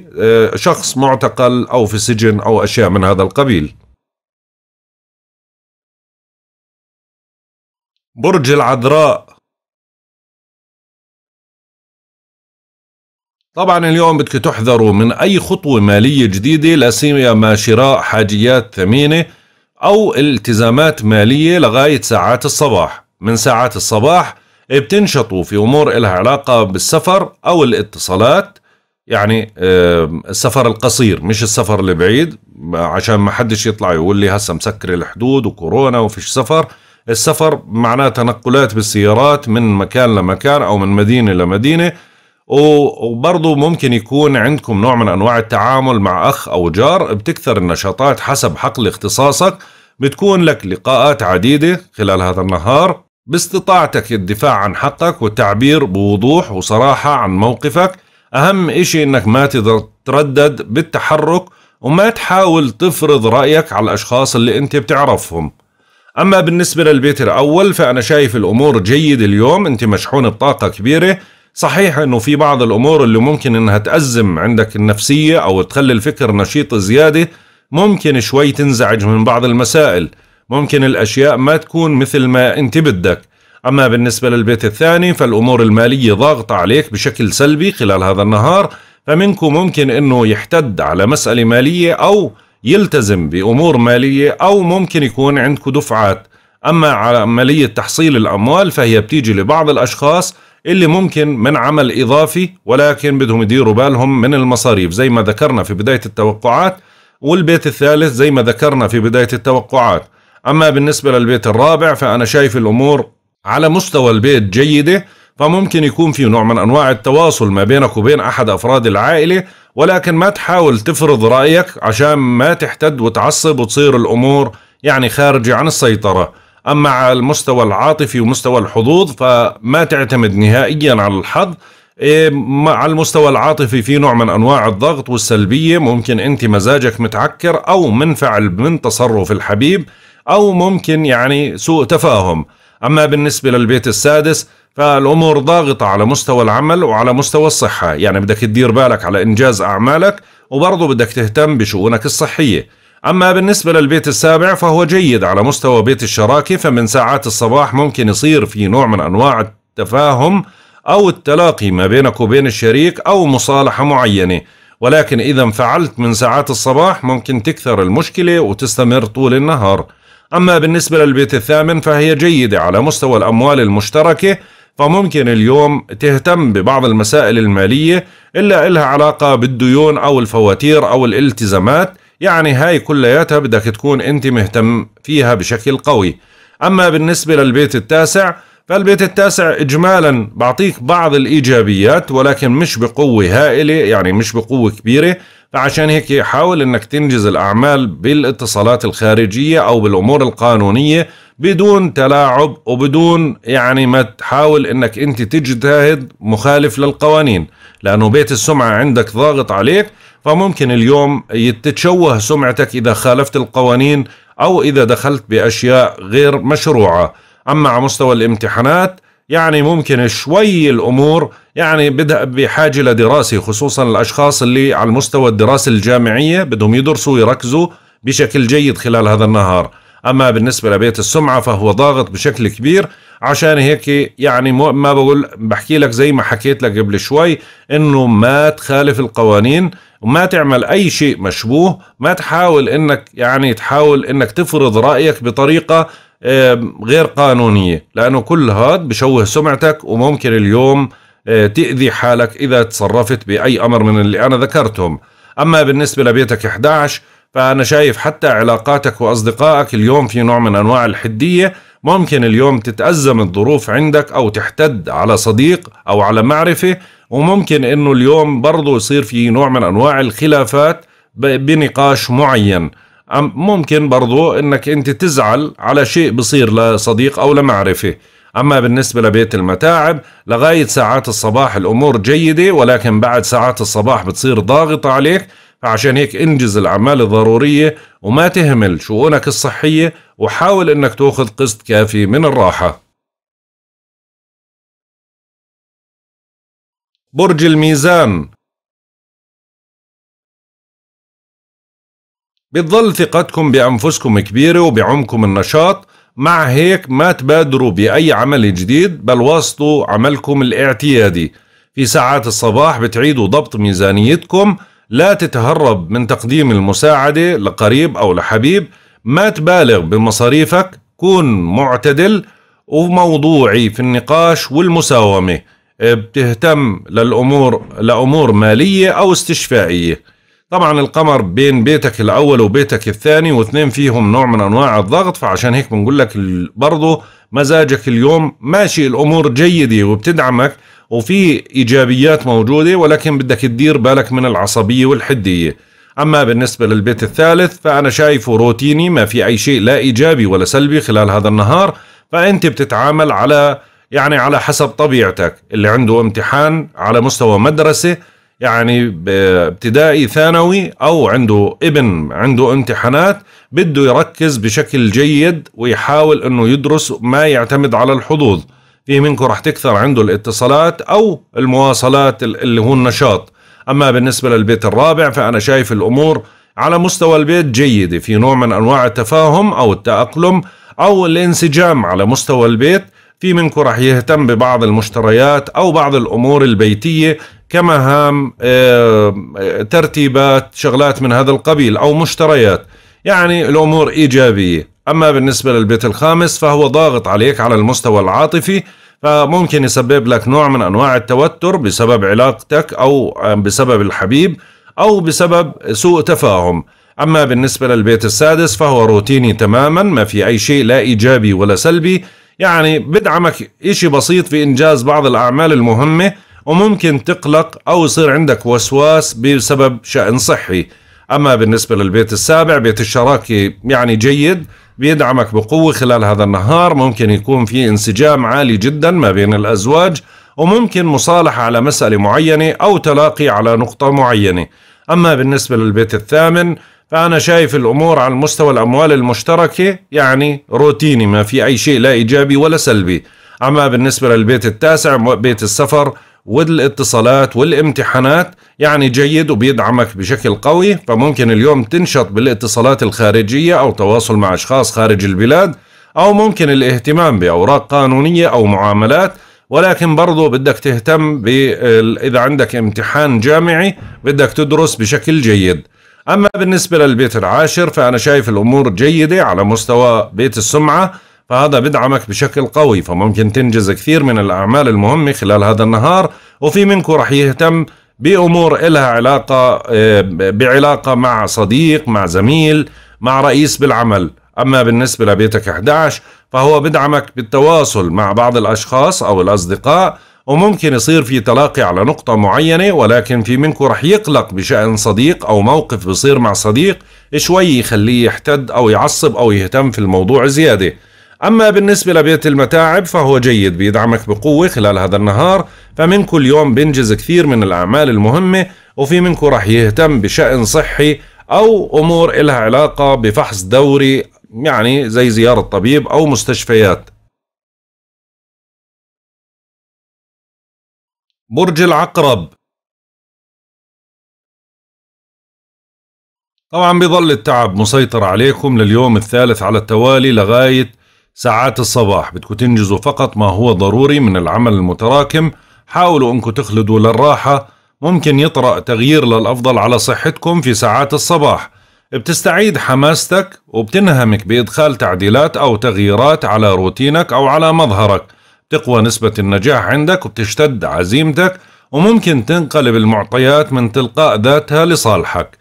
آه، شخص معتقل أو في سجن أو أشياء من هذا القبيل برج العذراء طبعا اليوم بدك تحذروا من اي خطوه ماليه جديده لا سيما شراء حاجيات ثمينه او التزامات ماليه لغايه ساعات الصباح من ساعات الصباح بتنشطوا في امور إلها علاقه بالسفر او الاتصالات يعني السفر القصير مش السفر البعيد عشان ما حدش يطلع يقول لي هسه مسكر الحدود وكورونا وفيش سفر السفر معناه تنقلات بالسيارات من مكان لمكان او من مدينه لمدينه وبرضه ممكن يكون عندكم نوع من أنواع التعامل مع أخ أو جار بتكثر النشاطات حسب حقل اختصاصك بتكون لك لقاءات عديدة خلال هذا النهار باستطاعتك الدفاع عن حقك والتعبير بوضوح وصراحة عن موقفك أهم إشي إنك ما تتردد بالتحرك وما تحاول تفرض رأيك على الأشخاص اللي أنت بتعرفهم أما بالنسبة للبيت الأول فأنا شايف الأمور جيد اليوم أنت مشحون بطاقة كبيرة صحيح انه في بعض الامور اللي ممكن انها تأزم عندك النفسية او تخلي الفكر نشيط زيادة ممكن شوي تنزعج من بعض المسائل ممكن الاشياء ما تكون مثل ما انت بدك اما بالنسبة للبيت الثاني فالامور المالية ضاغطة عليك بشكل سلبي خلال هذا النهار فمنكم ممكن انه يحتد على مسألة مالية او يلتزم بامور مالية او ممكن يكون عندكم دفعات اما على عملية تحصيل الاموال فهي بتيجي لبعض الاشخاص اللي ممكن من عمل إضافي ولكن بدهم يديروا بالهم من المصاريف زي ما ذكرنا في بداية التوقعات والبيت الثالث زي ما ذكرنا في بداية التوقعات أما بالنسبة للبيت الرابع فأنا شايف الأمور على مستوى البيت جيدة فممكن يكون في نوع من أنواع التواصل ما بينك وبين أحد أفراد العائلة ولكن ما تحاول تفرض رأيك عشان ما تحتد وتعصب وتصير الأمور يعني خارجة عن السيطرة أما على المستوى العاطفي ومستوى الحظوظ فما تعتمد نهائيا على الحظ إيه، على المستوى العاطفي في نوع من أنواع الضغط والسلبية ممكن أنت مزاجك متعكر أو منفعل من تصرف الحبيب أو ممكن يعني سوء تفاهم أما بالنسبة للبيت السادس فالأمور ضاغطة على مستوى العمل وعلى مستوى الصحة يعني بدك تدير بالك على إنجاز أعمالك وبرضه بدك تهتم بشؤونك الصحية أما بالنسبة للبيت السابع فهو جيد على مستوى بيت الشراكة فمن ساعات الصباح ممكن يصير في نوع من أنواع التفاهم أو التلاقي ما بينك وبين الشريك أو مصالحة معينة ولكن إذا فعلت من ساعات الصباح ممكن تكثر المشكلة وتستمر طول النهار أما بالنسبة للبيت الثامن فهي جيدة على مستوى الأموال المشتركة فممكن اليوم تهتم ببعض المسائل المالية إلا إلها علاقة بالديون أو الفواتير أو الالتزامات يعني هاي كلياتها بدك تكون انت مهتم فيها بشكل قوي اما بالنسبة للبيت التاسع فالبيت التاسع اجمالا بعطيك بعض الايجابيات ولكن مش بقوة هائلة يعني مش بقوة كبيرة فعشان هيك حاول انك تنجز الاعمال بالاتصالات الخارجية او بالامور القانونية بدون تلاعب وبدون يعني ما تحاول انك انت تجتهد مخالف للقوانين لانه بيت السمعة عندك ضاغط عليك فممكن اليوم تتشوه سمعتك إذا خالفت القوانين أو إذا دخلت بأشياء غير مشروعة أما على مستوى الامتحانات يعني ممكن شوي الأمور يعني بدا بحاجة لدراسة خصوصا الأشخاص اللي على المستوى الدراسة الجامعية بدهم يدرسوا ويركزوا بشكل جيد خلال هذا النهار أما بالنسبة لبيت السمعة فهو ضاغط بشكل كبير عشان هيك يعني ما بقول بحكي لك زي ما حكيت لك قبل شوي انه ما تخالف القوانين وما تعمل اي شيء مشبوه ما تحاول انك يعني تحاول انك تفرض رايك بطريقه غير قانونيه لانه كل هاد بشوه سمعتك وممكن اليوم آه، تأذي حالك إذا تصرفت بأي أمر من اللي أنا ذكرتهم أما بالنسبة لبيتك 11 فأنا شايف حتى علاقاتك وأصدقائك اليوم في نوع من أنواع الحدية ممكن اليوم تتأزم الظروف عندك أو تحتد على صديق أو على معرفة وممكن أنه اليوم برضه يصير في نوع من أنواع الخلافات بنقاش معين أم ممكن برضو انك انت تزعل على شيء بصير لصديق او لمعرفة اما بالنسبة لبيت المتاعب لغاية ساعات الصباح الامور جيدة ولكن بعد ساعات الصباح بتصير ضاغطة عليك فعشان هيك انجز الأعمال الضرورية وما تهمل شؤونك الصحية وحاول أنك تأخذ قسط كافي من الراحة برج الميزان بتظل ثقتكم بأنفسكم كبيرة وبعمكم النشاط مع هيك ما تبادروا بأي عمل جديد بل واصلوا عملكم الاعتيادي في ساعات الصباح بتعيدوا ضبط ميزانيتكم لا تتهرب من تقديم المساعدة لقريب أو لحبيب ما تبالغ بمصاريفك كون معتدل وموضوعي في النقاش والمساومة بتهتم للأمور لأمور مالية أو استشفائية طبعا القمر بين بيتك الأول وبيتك الثاني واثنين فيهم نوع من أنواع الضغط فعشان هيك بنقول لك برضه مزاجك اليوم ماشي الأمور جيدة وبتدعمك وفي ايجابيات موجوده ولكن بدك تدير بالك من العصبيه والحديه اما بالنسبه للبيت الثالث فانا شايفه روتيني ما في اي شيء لا ايجابي ولا سلبي خلال هذا النهار فانت بتتعامل على يعني على حسب طبيعتك اللي عنده امتحان على مستوى مدرسه يعني ابتدائي ثانوي او عنده ابن عنده امتحانات بده يركز بشكل جيد ويحاول انه يدرس ما يعتمد على الحظوظ في منكم رح تكثر عنده الاتصالات او المواصلات اللي هو النشاط اما بالنسبه للبيت الرابع فانا شايف الامور على مستوى البيت جيده في نوع من انواع التفاهم او التاقلم او الانسجام على مستوى البيت في منكم رح يهتم ببعض المشتريات او بعض الامور البيتيه كمهام آه، ترتيبات شغلات من هذا القبيل او مشتريات يعني الامور ايجابيه أما بالنسبة للبيت الخامس فهو ضاغط عليك على المستوى العاطفي فممكن يسبب لك نوع من أنواع التوتر بسبب علاقتك أو آه، بسبب الحبيب أو بسبب سوء تفاهم أما بالنسبة للبيت السادس فهو روتيني تماما ما في أي شيء لا إيجابي ولا سلبي يعني بدعمك إشي بسيط في إنجاز بعض الأعمال المهمة وممكن تقلق أو يصير عندك وسواس بسبب شأن صحي أما بالنسبة للبيت السابع بيت الشراكة يعني جيد بيدعمك بقوة خلال هذا النهار ممكن يكون في انسجام عالي جدا ما بين الأزواج وممكن مصالحة على مسألة معينة أو تلاقي على نقطة معينة أما بالنسبة للبيت الثامن فأنا شايف الأمور على مستوى الأموال المشتركة يعني روتيني ما في أي شيء لا إيجابي ولا سلبي أما بالنسبة للبيت التاسع بيت السفر والاتصالات والامتحانات يعني جيد وبيدعمك بشكل قوي فممكن اليوم تنشط بالاتصالات الخارجية أو تواصل مع أشخاص خارج البلاد أو ممكن الاهتمام بأوراق قانونية أو معاملات ولكن برضو بدك تهتم ب إذا عندك امتحان جامعي بدك تدرس بشكل جيد أما بالنسبة للبيت العاشر فأنا شايف الأمور جيدة على مستوى بيت السمعة فهذا بدعمك بشكل قوي فممكن تنجز كثير من الأعمال المهمة خلال هذا النهار وفي منكم رح يهتم بأمور إلها علاقة آه، بعلاقة مع صديق مع زميل مع رئيس بالعمل أما بالنسبة لبيتك 11 فهو بدعمك بالتواصل مع بعض الأشخاص أو الأصدقاء وممكن يصير في تلاقي على نقطة معينة ولكن في منكم رح يقلق بشأن صديق أو موقف بصير مع صديق شوي يخليه يحتد أو يعصب أو يهتم في الموضوع زيادة أما بالنسبة لبيت المتاعب فهو جيد بيدعمك بقوة خلال هذا النهار فمنكو اليوم بينجز كثير من الأعمال المهمة وفي منكو رح يهتم بشأن صحي أو أمور إلها علاقة بفحص دوري يعني زي زيارة طبيب أو مستشفيات برج العقرب طبعا بيظل التعب مسيطر عليكم لليوم الثالث على التوالي لغاية ساعات الصباح بدكم تنجزوا فقط ما هو ضروري من العمل المتراكم حاولوا انكم تخلدوا للراحة ممكن يطرأ تغيير للأفضل على صحتكم في ساعات الصباح بتستعيد حماستك وبتنهمك بإدخال تعديلات أو تغييرات على روتينك أو على مظهرك تقوى نسبة النجاح عندك وبتشتد عزيمتك وممكن تنقلب المعطيات من تلقاء ذاتها لصالحك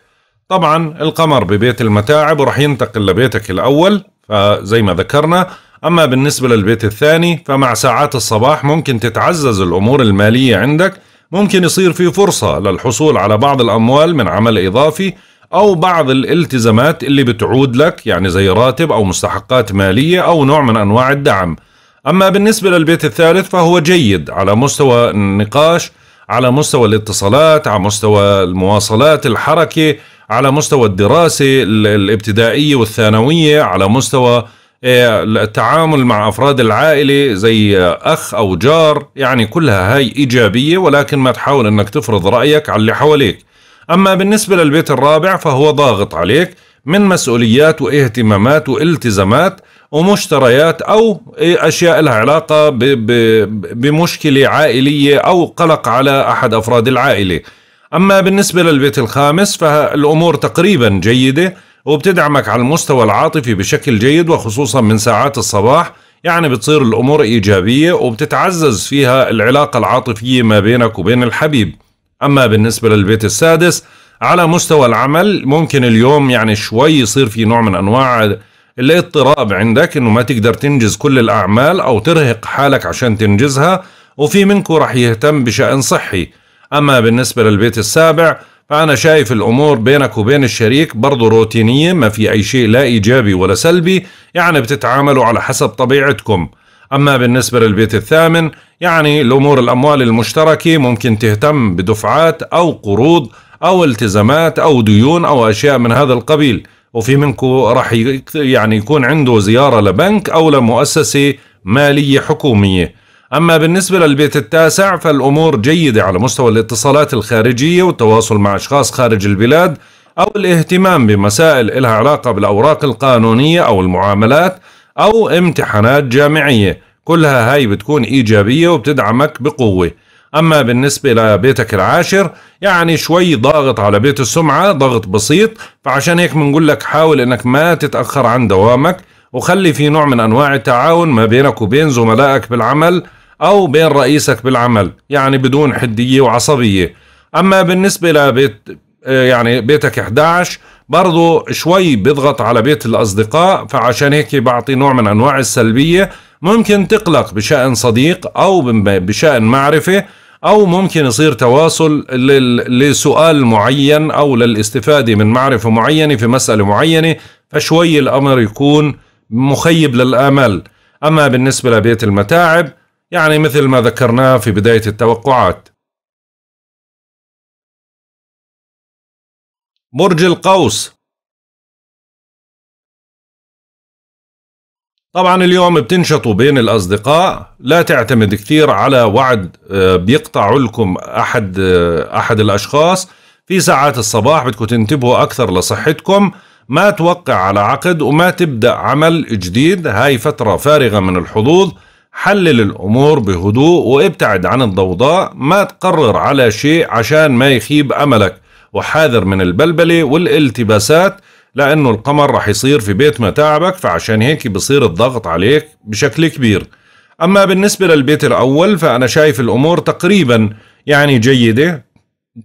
طبعا القمر ببيت المتاعب ورح ينتقل لبيتك الأول فزي ما ذكرنا أما بالنسبة للبيت الثاني فمع ساعات الصباح ممكن تتعزز الأمور المالية عندك ممكن يصير في فرصة للحصول على بعض الأموال من عمل إضافي أو بعض الالتزامات اللي بتعود لك يعني زي راتب أو مستحقات مالية أو نوع من أنواع الدعم أما بالنسبة للبيت الثالث فهو جيد على مستوى النقاش على مستوى الاتصالات على مستوى المواصلات الحركة على مستوى الدراسة الابتدائية والثانوية على مستوى إيه، التعامل مع أفراد العائلة زي أخ أو جار يعني كلها هاي إيجابية ولكن ما تحاول أنك تفرض رأيك على اللي حواليك أما بالنسبة للبيت الرابع فهو ضاغط عليك من مسؤوليات واهتمامات والتزامات ومشتريات أو أشياء لها علاقة بمشكلة عائلية أو قلق على أحد أفراد العائلة أما بالنسبة للبيت الخامس فالأمور تقريبا جيدة وبتدعمك على المستوى العاطفي بشكل جيد وخصوصا من ساعات الصباح يعني بتصير الأمور إيجابية وبتتعزز فيها العلاقة العاطفية ما بينك وبين الحبيب أما بالنسبة للبيت السادس على مستوى العمل ممكن اليوم يعني شوي يصير في نوع من أنواع الاضطراب عندك انه ما تقدر تنجز كل الاعمال او ترهق حالك عشان تنجزها وفي منكم راح يهتم بشأن صحي اما بالنسبة للبيت السابع فأنا شايف الأمور بينك وبين الشريك برضو روتينية ما في أي شيء لا إيجابي ولا سلبي يعني بتتعاملوا على حسب طبيعتكم أما بالنسبة للبيت الثامن يعني الأمور الأموال المشتركة ممكن تهتم بدفعات أو قروض أو التزامات أو ديون أو أشياء من هذا القبيل وفي منكم راح يعني يكون عنده زيارة لبنك أو لمؤسسة مالية حكومية أما بالنسبة للبيت التاسع فالأمور جيدة على مستوى الاتصالات الخارجية والتواصل مع أشخاص خارج البلاد أو الاهتمام بمسائل إلها علاقة بالأوراق القانونية أو المعاملات أو امتحانات جامعية كلها هاي بتكون إيجابية وبتدعمك بقوة أما بالنسبة لبيتك العاشر يعني شوي ضاغط على بيت السمعة ضغط بسيط فعشان هيك بنقول لك حاول أنك ما تتأخر عن دوامك وخلي في نوع من أنواع التعاون ما بينك وبين زملائك بالعمل أو بين رئيسك بالعمل يعني بدون حدية وعصبية أما بالنسبة لبيت يعني بيتك 11 برضو شوي بيضغط على بيت الأصدقاء فعشان هيك بعطي نوع من أنواع السلبية ممكن تقلق بشأن صديق أو بشأن معرفة أو ممكن يصير تواصل لسؤال معين أو للاستفادة من معرفة معينة في مسألة معينة فشوي الأمر يكون مخيب للآمال أما بالنسبة لبيت المتاعب يعني مثل ما ذكرناه في بداية التوقعات برج القوس طبعا اليوم بتنشطوا بين الأصدقاء لا تعتمد كثير على وعد آه، بيقطع لكم أحد آه، أحد الأشخاص في ساعات الصباح بدكم تنتبهوا أكثر لصحتكم ما توقع على عقد وما تبدأ عمل جديد هاي فترة فارغة من الحظوظ حلل الأمور بهدوء وابتعد عن الضوضاء ما تقرر على شيء عشان ما يخيب أملك وحاذر من البلبلة والالتباسات لأنه القمر رح يصير في بيت متاعبك فعشان هيك بصير الضغط عليك بشكل كبير أما بالنسبة للبيت الأول فأنا شايف الأمور تقريبا يعني جيدة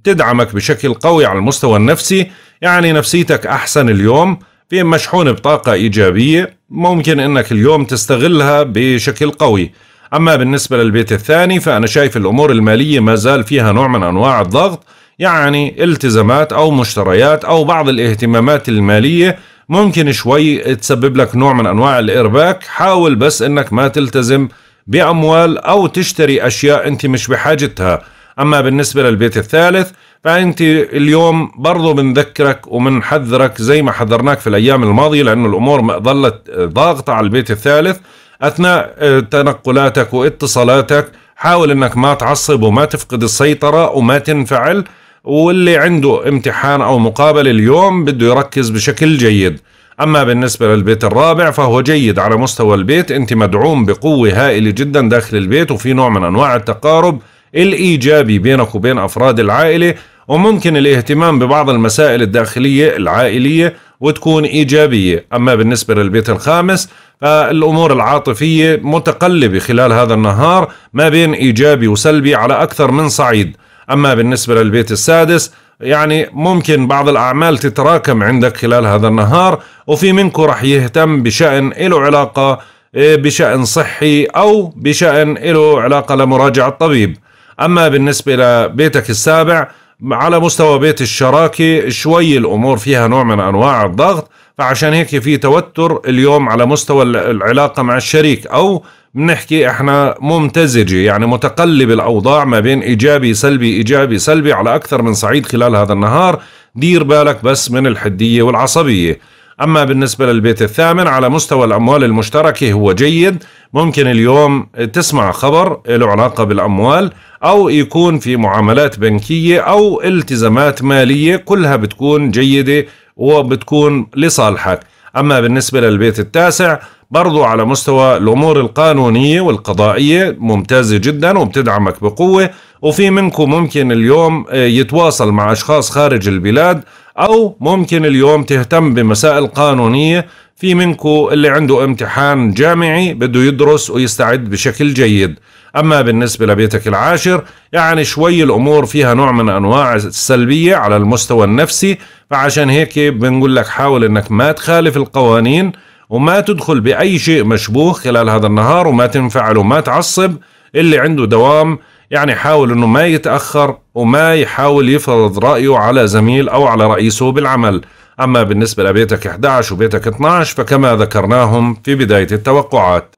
تدعمك بشكل قوي على المستوى النفسي يعني نفسيتك أحسن اليوم في مشحون بطاقة إيجابية ممكن أنك اليوم تستغلها بشكل قوي أما بالنسبة للبيت الثاني فأنا شايف الأمور المالية ما زال فيها نوع من أنواع الضغط يعني التزامات أو مشتريات أو بعض الاهتمامات المالية ممكن شوي تسبب لك نوع من أنواع الإرباك حاول بس أنك ما تلتزم بأموال أو تشتري أشياء أنت مش بحاجتها أما بالنسبة للبيت الثالث فانت اليوم برضه بنذكرك وبنحذرك زي ما حذرناك في الايام الماضيه لانه الامور ظلت ضاغطه على البيت الثالث اثناء آه، تنقلاتك واتصالاتك حاول انك ما تعصب وما تفقد السيطره وما تنفعل واللي عنده امتحان او مقابله اليوم بده يركز بشكل جيد اما بالنسبه للبيت الرابع فهو جيد على مستوى البيت انت مدعوم بقوه هائله جدا داخل البيت وفي نوع من انواع التقارب الايجابي بينك وبين افراد العائله وممكن الاهتمام ببعض المسائل الداخلية العائلية وتكون إيجابية أما بالنسبة للبيت الخامس فالأمور العاطفية متقلبة خلال هذا النهار ما بين إيجابي وسلبي على أكثر من صعيد أما بالنسبة للبيت السادس يعني ممكن بعض الأعمال تتراكم عندك خلال هذا النهار وفي منكم رح يهتم بشأن له علاقة إيه، بشأن صحي أو بشأن له علاقة لمراجعة طبيب أما بالنسبة لبيتك السابع على مستوى بيت الشراكة شوي الأمور فيها نوع من أنواع الضغط فعشان هيك في توتر اليوم على مستوى العلاقة مع الشريك أو بنحكي احنا ممتزجة يعني متقلب الأوضاع ما بين إيجابي سلبي إيجابي سلبي على أكثر من صعيد خلال هذا النهار دير بالك بس من الحدية والعصبية أما بالنسبة للبيت الثامن على مستوى الأموال المشتركة هو جيد ممكن اليوم تسمع خبر له علاقة بالأموال او يكون في معاملات بنكيه او التزامات ماليه كلها بتكون جيده وبتكون لصالحك اما بالنسبه للبيت التاسع برضو على مستوى الامور القانونيه والقضائيه ممتازه جدا وبتدعمك بقوه وفي منكم ممكن اليوم آه، يتواصل مع اشخاص خارج البلاد او ممكن اليوم تهتم بمسائل قانونيه في منكم اللي عنده امتحان جامعي بده يدرس ويستعد بشكل جيد أما بالنسبة لبيتك العاشر يعني شوي الأمور فيها نوع من أنواع السلبية على المستوى النفسي فعشان هيك بنقول لك حاول أنك ما تخالف القوانين وما تدخل بأي شيء مشبوه خلال هذا النهار وما تنفعل وما تعصب اللي عنده دوام يعني حاول أنه ما يتأخر وما يحاول يفرض رأيه على زميل أو على رئيسه بالعمل أما بالنسبة لبيتك 11 وبيتك 12 فكما ذكرناهم في بداية التوقعات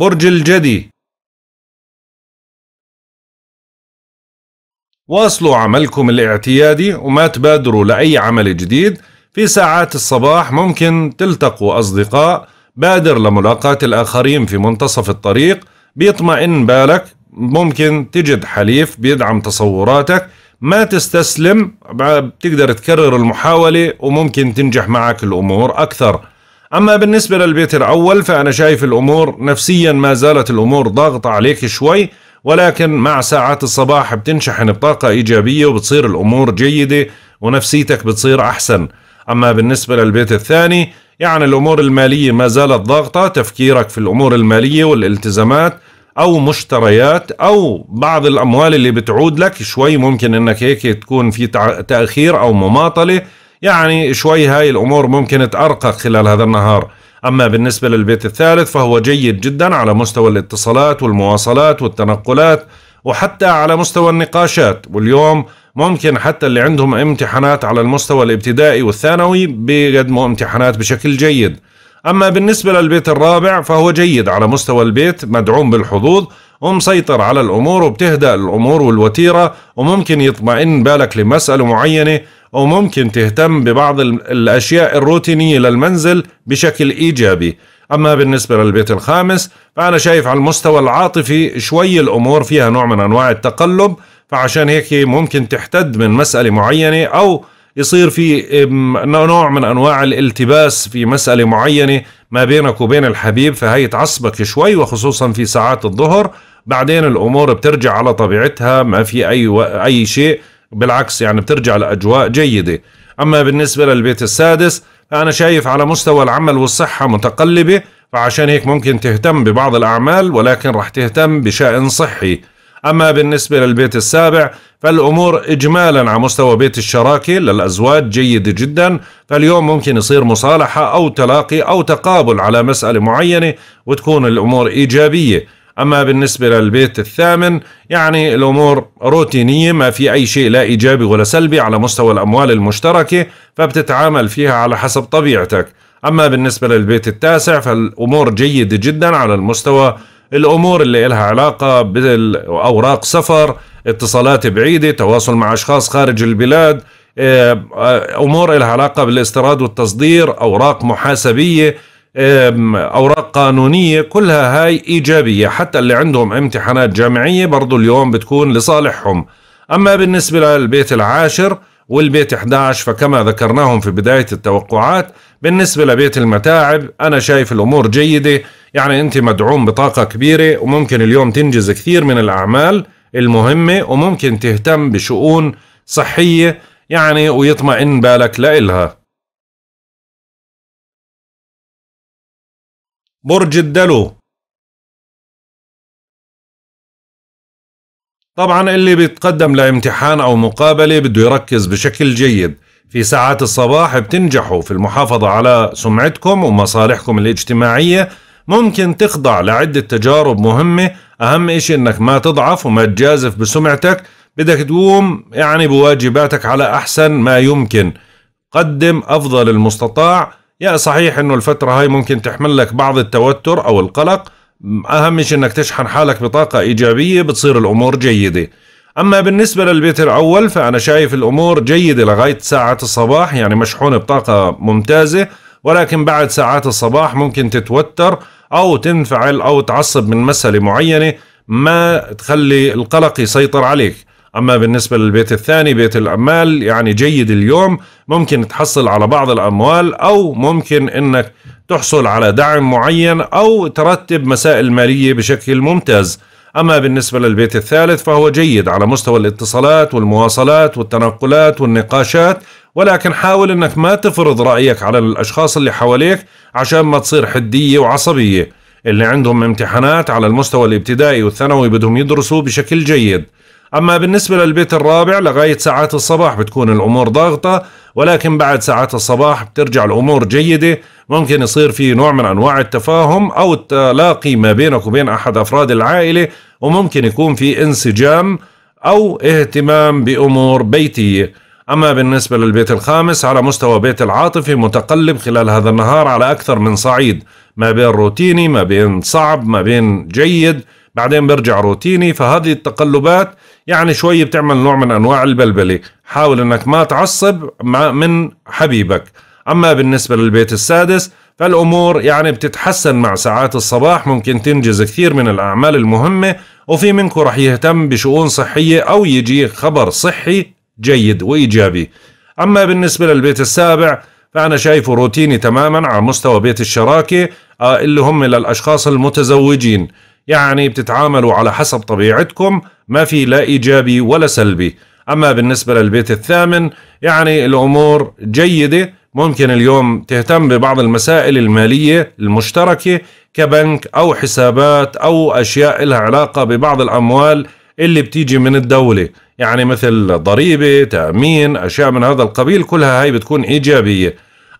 برج الجدي واصلوا عملكم الاعتيادي وما تبادروا لأي عمل جديد في ساعات الصباح ممكن تلتقوا أصدقاء بادر لملاقاة الآخرين في منتصف الطريق بيطمئن بالك ممكن تجد حليف بيدعم تصوراتك ما تستسلم بتقدر تكرر المحاولة وممكن تنجح معك الأمور أكثر أما بالنسبة للبيت الأول فأنا شايف الأمور نفسيا ما زالت الأمور ضاغطة عليك شوي ولكن مع ساعات الصباح بتنشحن بطاقة إيجابية وبتصير الأمور جيدة ونفسيتك بتصير أحسن أما بالنسبة للبيت الثاني يعني الأمور المالية ما زالت ضاغطة تفكيرك في الأمور المالية والالتزامات أو مشتريات أو بعض الأموال اللي بتعود لك شوي ممكن أنك هيك تكون في تأخير أو مماطلة يعني شوي هاي الأمور ممكن تأرقى خلال هذا النهار أما بالنسبة للبيت الثالث فهو جيد جدا على مستوى الاتصالات والمواصلات والتنقلات وحتى على مستوى النقاشات واليوم ممكن حتى اللي عندهم امتحانات على المستوى الابتدائي والثانوي بيقدموا امتحانات بشكل جيد أما بالنسبة للبيت الرابع فهو جيد على مستوى البيت مدعوم بالحظوظ ومسيطر على الامور وبتهدأ الامور والوتيره وممكن يطمئن بالك لمساله معينه او ممكن تهتم ببعض الاشياء الروتينيه للمنزل بشكل ايجابي اما بالنسبه للبيت الخامس فانا شايف على المستوى العاطفي شوي الامور فيها نوع من انواع التقلب فعشان هيك ممكن تحتد من مساله معينه او يصير في نوع من انواع الالتباس في مساله معينه ما بينك وبين الحبيب فهي تعصبك شوي وخصوصا في ساعات الظهر بعدين الامور بترجع على طبيعتها ما في اي و... اي شيء بالعكس يعني بترجع لاجواء جيده اما بالنسبه للبيت السادس فانا شايف على مستوى العمل والصحه متقلبه فعشان هيك ممكن تهتم ببعض الاعمال ولكن راح تهتم بشأن صحي اما بالنسبه للبيت السابع فالامور اجمالا على مستوى بيت الشراكه للازواج جيده جدا فاليوم ممكن يصير مصالحه او تلاقي او تقابل على مساله معينه وتكون الامور ايجابيه أما بالنسبة للبيت الثامن يعني الأمور روتينية ما في أي شيء لا إيجابي ولا سلبي على مستوى الأموال المشتركة فبتتعامل فيها على حسب طبيعتك أما بالنسبة للبيت التاسع فالأمور جيدة جدا على المستوى الأمور اللي لها علاقة بالأوراق سفر اتصالات بعيدة تواصل مع أشخاص خارج البلاد آه، آه، أمور لها علاقة بالاستيراد والتصدير أوراق محاسبية اوراق قانونيه كلها هاي ايجابيه حتى اللي عندهم امتحانات جامعيه برضو اليوم بتكون لصالحهم اما بالنسبه للبيت العاشر والبيت 11 فكما ذكرناهم في بدايه التوقعات بالنسبه لبيت المتاعب انا شايف الامور جيده يعني انت مدعوم بطاقه كبيره وممكن اليوم تنجز كثير من الاعمال المهمه وممكن تهتم بشؤون صحيه يعني ويطمئن بالك لإلها برج الدلو طبعا اللي بيتقدم لامتحان أو مقابلة بده يركز بشكل جيد في ساعات الصباح بتنجحوا في المحافظة على سمعتكم ومصالحكم الاجتماعية ممكن تخضع لعدة تجارب مهمة أهم إشي إنك ما تضعف وما تجازف بسمعتك بدك تقوم يعني بواجباتك على أحسن ما يمكن قدم أفضل المستطاع يا صحيح انه الفترة هاي ممكن تحمل لك بعض التوتر او القلق اهم شيء انك تشحن حالك بطاقة ايجابية بتصير الامور جيدة اما بالنسبة للبيت الاول فانا شايف الامور جيدة لغاية ساعة الصباح يعني مشحون بطاقة ممتازة ولكن بعد ساعات الصباح ممكن تتوتر او تنفعل او تعصب من مسألة معينة ما تخلي القلق يسيطر عليك أما بالنسبة للبيت الثاني بيت العمال يعني جيد اليوم ممكن تحصل على بعض الأموال أو ممكن أنك تحصل على دعم معين أو ترتب مسائل مالية بشكل ممتاز أما بالنسبة للبيت الثالث فهو جيد على مستوى الاتصالات والمواصلات والتنقلات والنقاشات ولكن حاول أنك ما تفرض رأيك على الأشخاص اللي حواليك عشان ما تصير حدية وعصبية اللي عندهم امتحانات على المستوى الابتدائي والثانوي بدهم يدرسوا بشكل جيد أما بالنسبة للبيت الرابع لغاية ساعات الصباح بتكون الأمور ضاغطة ولكن بعد ساعات الصباح بترجع الأمور جيدة ممكن يصير في نوع من أنواع التفاهم أو التلاقي ما بينك وبين أحد أفراد العائلة وممكن يكون في انسجام أو اهتمام بأمور بيتية أما بالنسبة للبيت الخامس على مستوى بيت العاطفي متقلب خلال هذا النهار على أكثر من صعيد ما بين روتيني ما بين صعب ما بين جيد بعدين برجع روتيني فهذه التقلبات يعني شوي بتعمل نوع من انواع البلبله حاول انك ما تعصب من حبيبك اما بالنسبه للبيت السادس فالامور يعني بتتحسن مع ساعات الصباح ممكن تنجز كثير من الاعمال المهمه وفي منكم رح يهتم بشؤون صحيه او يجي خبر صحي جيد وايجابي اما بالنسبه للبيت السابع فأنا شايفه روتيني تماما على مستوى بيت الشراكة آه، اللي هم للأشخاص المتزوجين يعني بتتعاملوا على حسب طبيعتكم ما في لا إيجابي ولا سلبي أما بالنسبة للبيت الثامن يعني الأمور جيدة ممكن اليوم تهتم ببعض المسائل المالية المشتركة كبنك أو حسابات أو أشياء لها علاقة ببعض الأموال اللي بتيجي من الدولة يعني مثل ضريبة تأمين أشياء من هذا القبيل كلها هاي بتكون إيجابية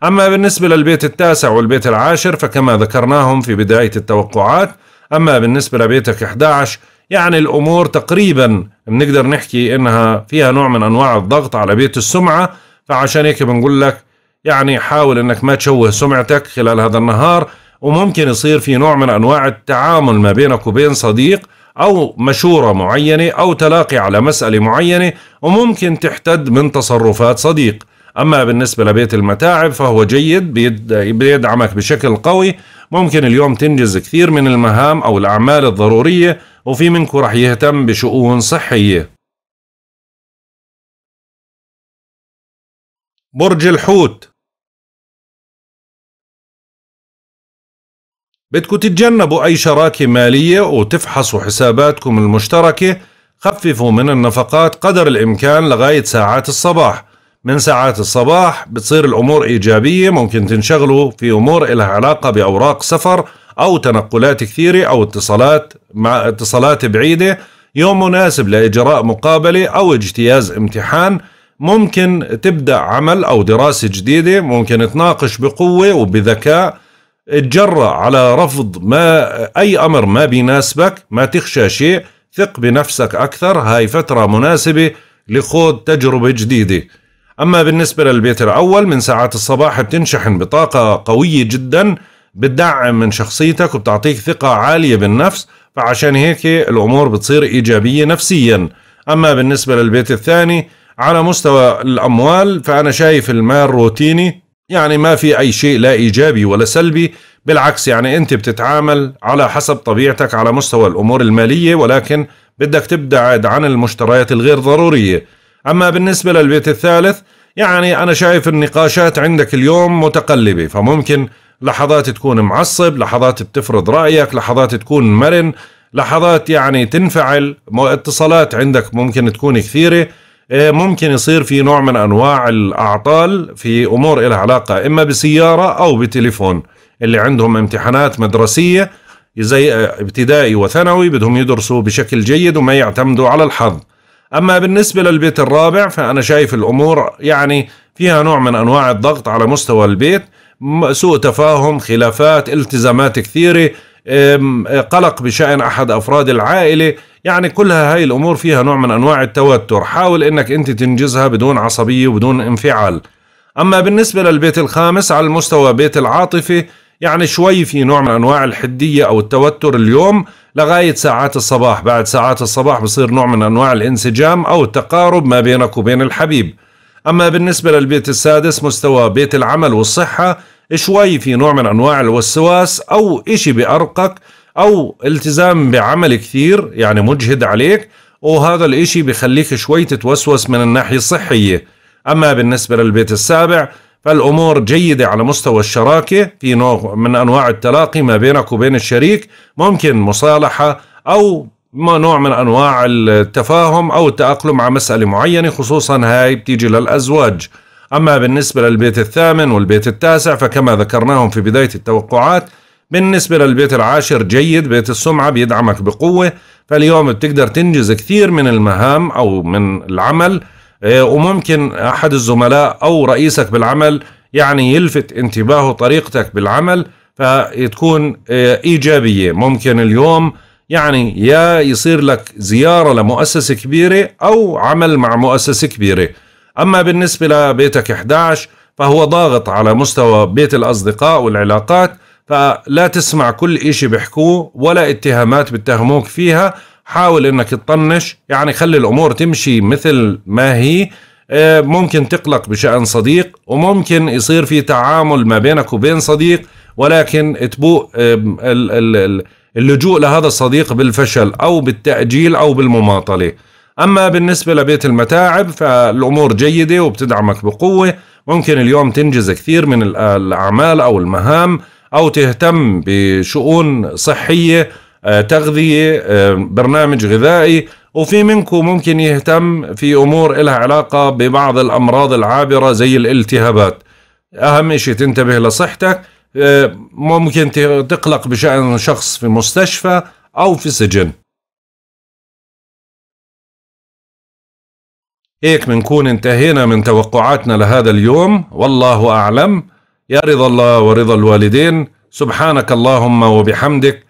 أما بالنسبة للبيت التاسع والبيت العاشر فكما ذكرناهم في بداية التوقعات أما بالنسبة لبيتك 11 يعني الأمور تقريبا بنقدر نحكي إنها فيها نوع من أنواع الضغط على بيت السمعة فعشان هيك بنقول لك يعني حاول إنك ما تشوه سمعتك خلال هذا النهار وممكن يصير في نوع من أنواع التعامل ما بينك وبين صديق أو مشورة معينة أو تلاقي على مسألة معينة وممكن تحتد من تصرفات صديق أما بالنسبة لبيت المتاعب فهو جيد بيدعمك بشكل قوي ممكن اليوم تنجز كثير من المهام أو الأعمال الضرورية وفي منكم رح يهتم بشؤون صحية برج الحوت بدكم تتجنبوا أي شراكة مالية وتفحصوا حساباتكم المشتركة خففوا من النفقات قدر الإمكان لغاية ساعات الصباح من ساعات الصباح بتصير الأمور إيجابية ممكن تنشغلوا في أمور إلها علاقة بأوراق سفر أو تنقلات كثيرة أو اتصالات مع اتصالات بعيدة يوم مناسب لإجراء مقابلة أو اجتياز امتحان ممكن تبدأ عمل أو دراسة جديدة ممكن تناقش بقوة وبذكاء اتجرأ على رفض ما أي أمر ما بيناسبك ما تخشى شيء ثق بنفسك أكثر هاي فترة مناسبة لخوض تجربة جديدة أما بالنسبة للبيت الأول من ساعات الصباح بتنشحن بطاقة قوية جدا بتدعم من شخصيتك وبتعطيك ثقة عالية بالنفس فعشان هيك الأمور بتصير إيجابية نفسيا أما بالنسبة للبيت الثاني على مستوى الأموال فأنا شايف المال روتيني يعني ما في أي شيء لا إيجابي ولا سلبي بالعكس يعني أنت بتتعامل على حسب طبيعتك على مستوى الأمور المالية ولكن بدك تبتعد عن المشتريات الغير ضرورية أما بالنسبة للبيت الثالث يعني أنا شايف النقاشات عندك اليوم متقلبة فممكن لحظات تكون معصب لحظات بتفرض رأيك لحظات تكون مرن لحظات يعني تنفعل اتصالات عندك ممكن تكون كثيرة إيه، ممكن يصير في نوع من أنواع الأعطال في أمور إلها علاقة إما بسيارة أو بتليفون اللي عندهم امتحانات مدرسية زي إيه، ابتدائي وثانوي بدهم يدرسوا بشكل جيد وما يعتمدوا على الحظ أما بالنسبة للبيت الرابع فأنا شايف الأمور يعني فيها نوع من أنواع الضغط على مستوى البيت سوء تفاهم خلافات التزامات كثيرة قلق بشأن أحد أفراد العائلة يعني كلها هاي الأمور فيها نوع من أنواع التوتر حاول أنك أنت تنجزها بدون عصبية وبدون انفعال أما بالنسبة للبيت الخامس على المستوى بيت العاطفي يعني شوي في نوع من انواع الحديه او التوتر اليوم لغايه ساعات الصباح بعد ساعات الصباح بصير نوع من انواع الانسجام او التقارب ما بينك وبين الحبيب اما بالنسبه للبيت السادس مستوى بيت العمل والصحه شوي في نوع من انواع الوسواس او اشي بارقك او التزام بعمل كثير يعني مجهد عليك وهذا الاشي بخليك شوي تتوسوس من الناحيه الصحيه اما بالنسبه للبيت السابع فالأمور جيدة على مستوى الشراكة في نوع من أنواع التلاقي ما بينك وبين الشريك ممكن مصالحة أو نوع من أنواع التفاهم أو التأقلم مع مسألة معينة خصوصا هاي بتيجي للأزواج أما بالنسبة للبيت الثامن والبيت التاسع فكما ذكرناهم في بداية التوقعات بالنسبة للبيت العاشر جيد بيت السمعة بيدعمك بقوة فاليوم بتقدر تنجز كثير من المهام أو من العمل إيه، وممكن احد الزملاء او رئيسك بالعمل يعني يلفت انتباهه طريقتك بالعمل فتكون إيه، ايجابيه ممكن اليوم يعني يا يصير لك زياره لمؤسسه كبيره او عمل مع مؤسسه كبيره اما بالنسبه لبيتك 11 فهو ضاغط على مستوى بيت الاصدقاء والعلاقات فلا تسمع كل إشي بيحكوه ولا اتهامات بتهموك فيها حاول انك تطنش يعني خلي الامور تمشي مثل ما هي آه، ممكن تقلق بشأن صديق وممكن يصير في تعامل ما بينك وبين صديق ولكن تبوء آه، اللجوء لهذا الصديق بالفشل أو بالتأجيل أو بالمماطلة أما بالنسبة لبيت المتاعب فالأمور جيدة وبتدعمك بقوة ممكن اليوم تنجز كثير من الأعمال أو المهام أو تهتم بشؤون صحية آه، تغذية آه، برنامج غذائي وفي منكم ممكن يهتم في أمور لها علاقة ببعض الأمراض العابرة زي الالتهابات أهم شيء تنتبه لصحتك آه، ممكن تقلق بشأن شخص في مستشفى أو في سجن هيك بنكون انتهينا من توقعاتنا لهذا اليوم والله أعلم يا رضا الله ورضا الوالدين سبحانك اللهم وبحمدك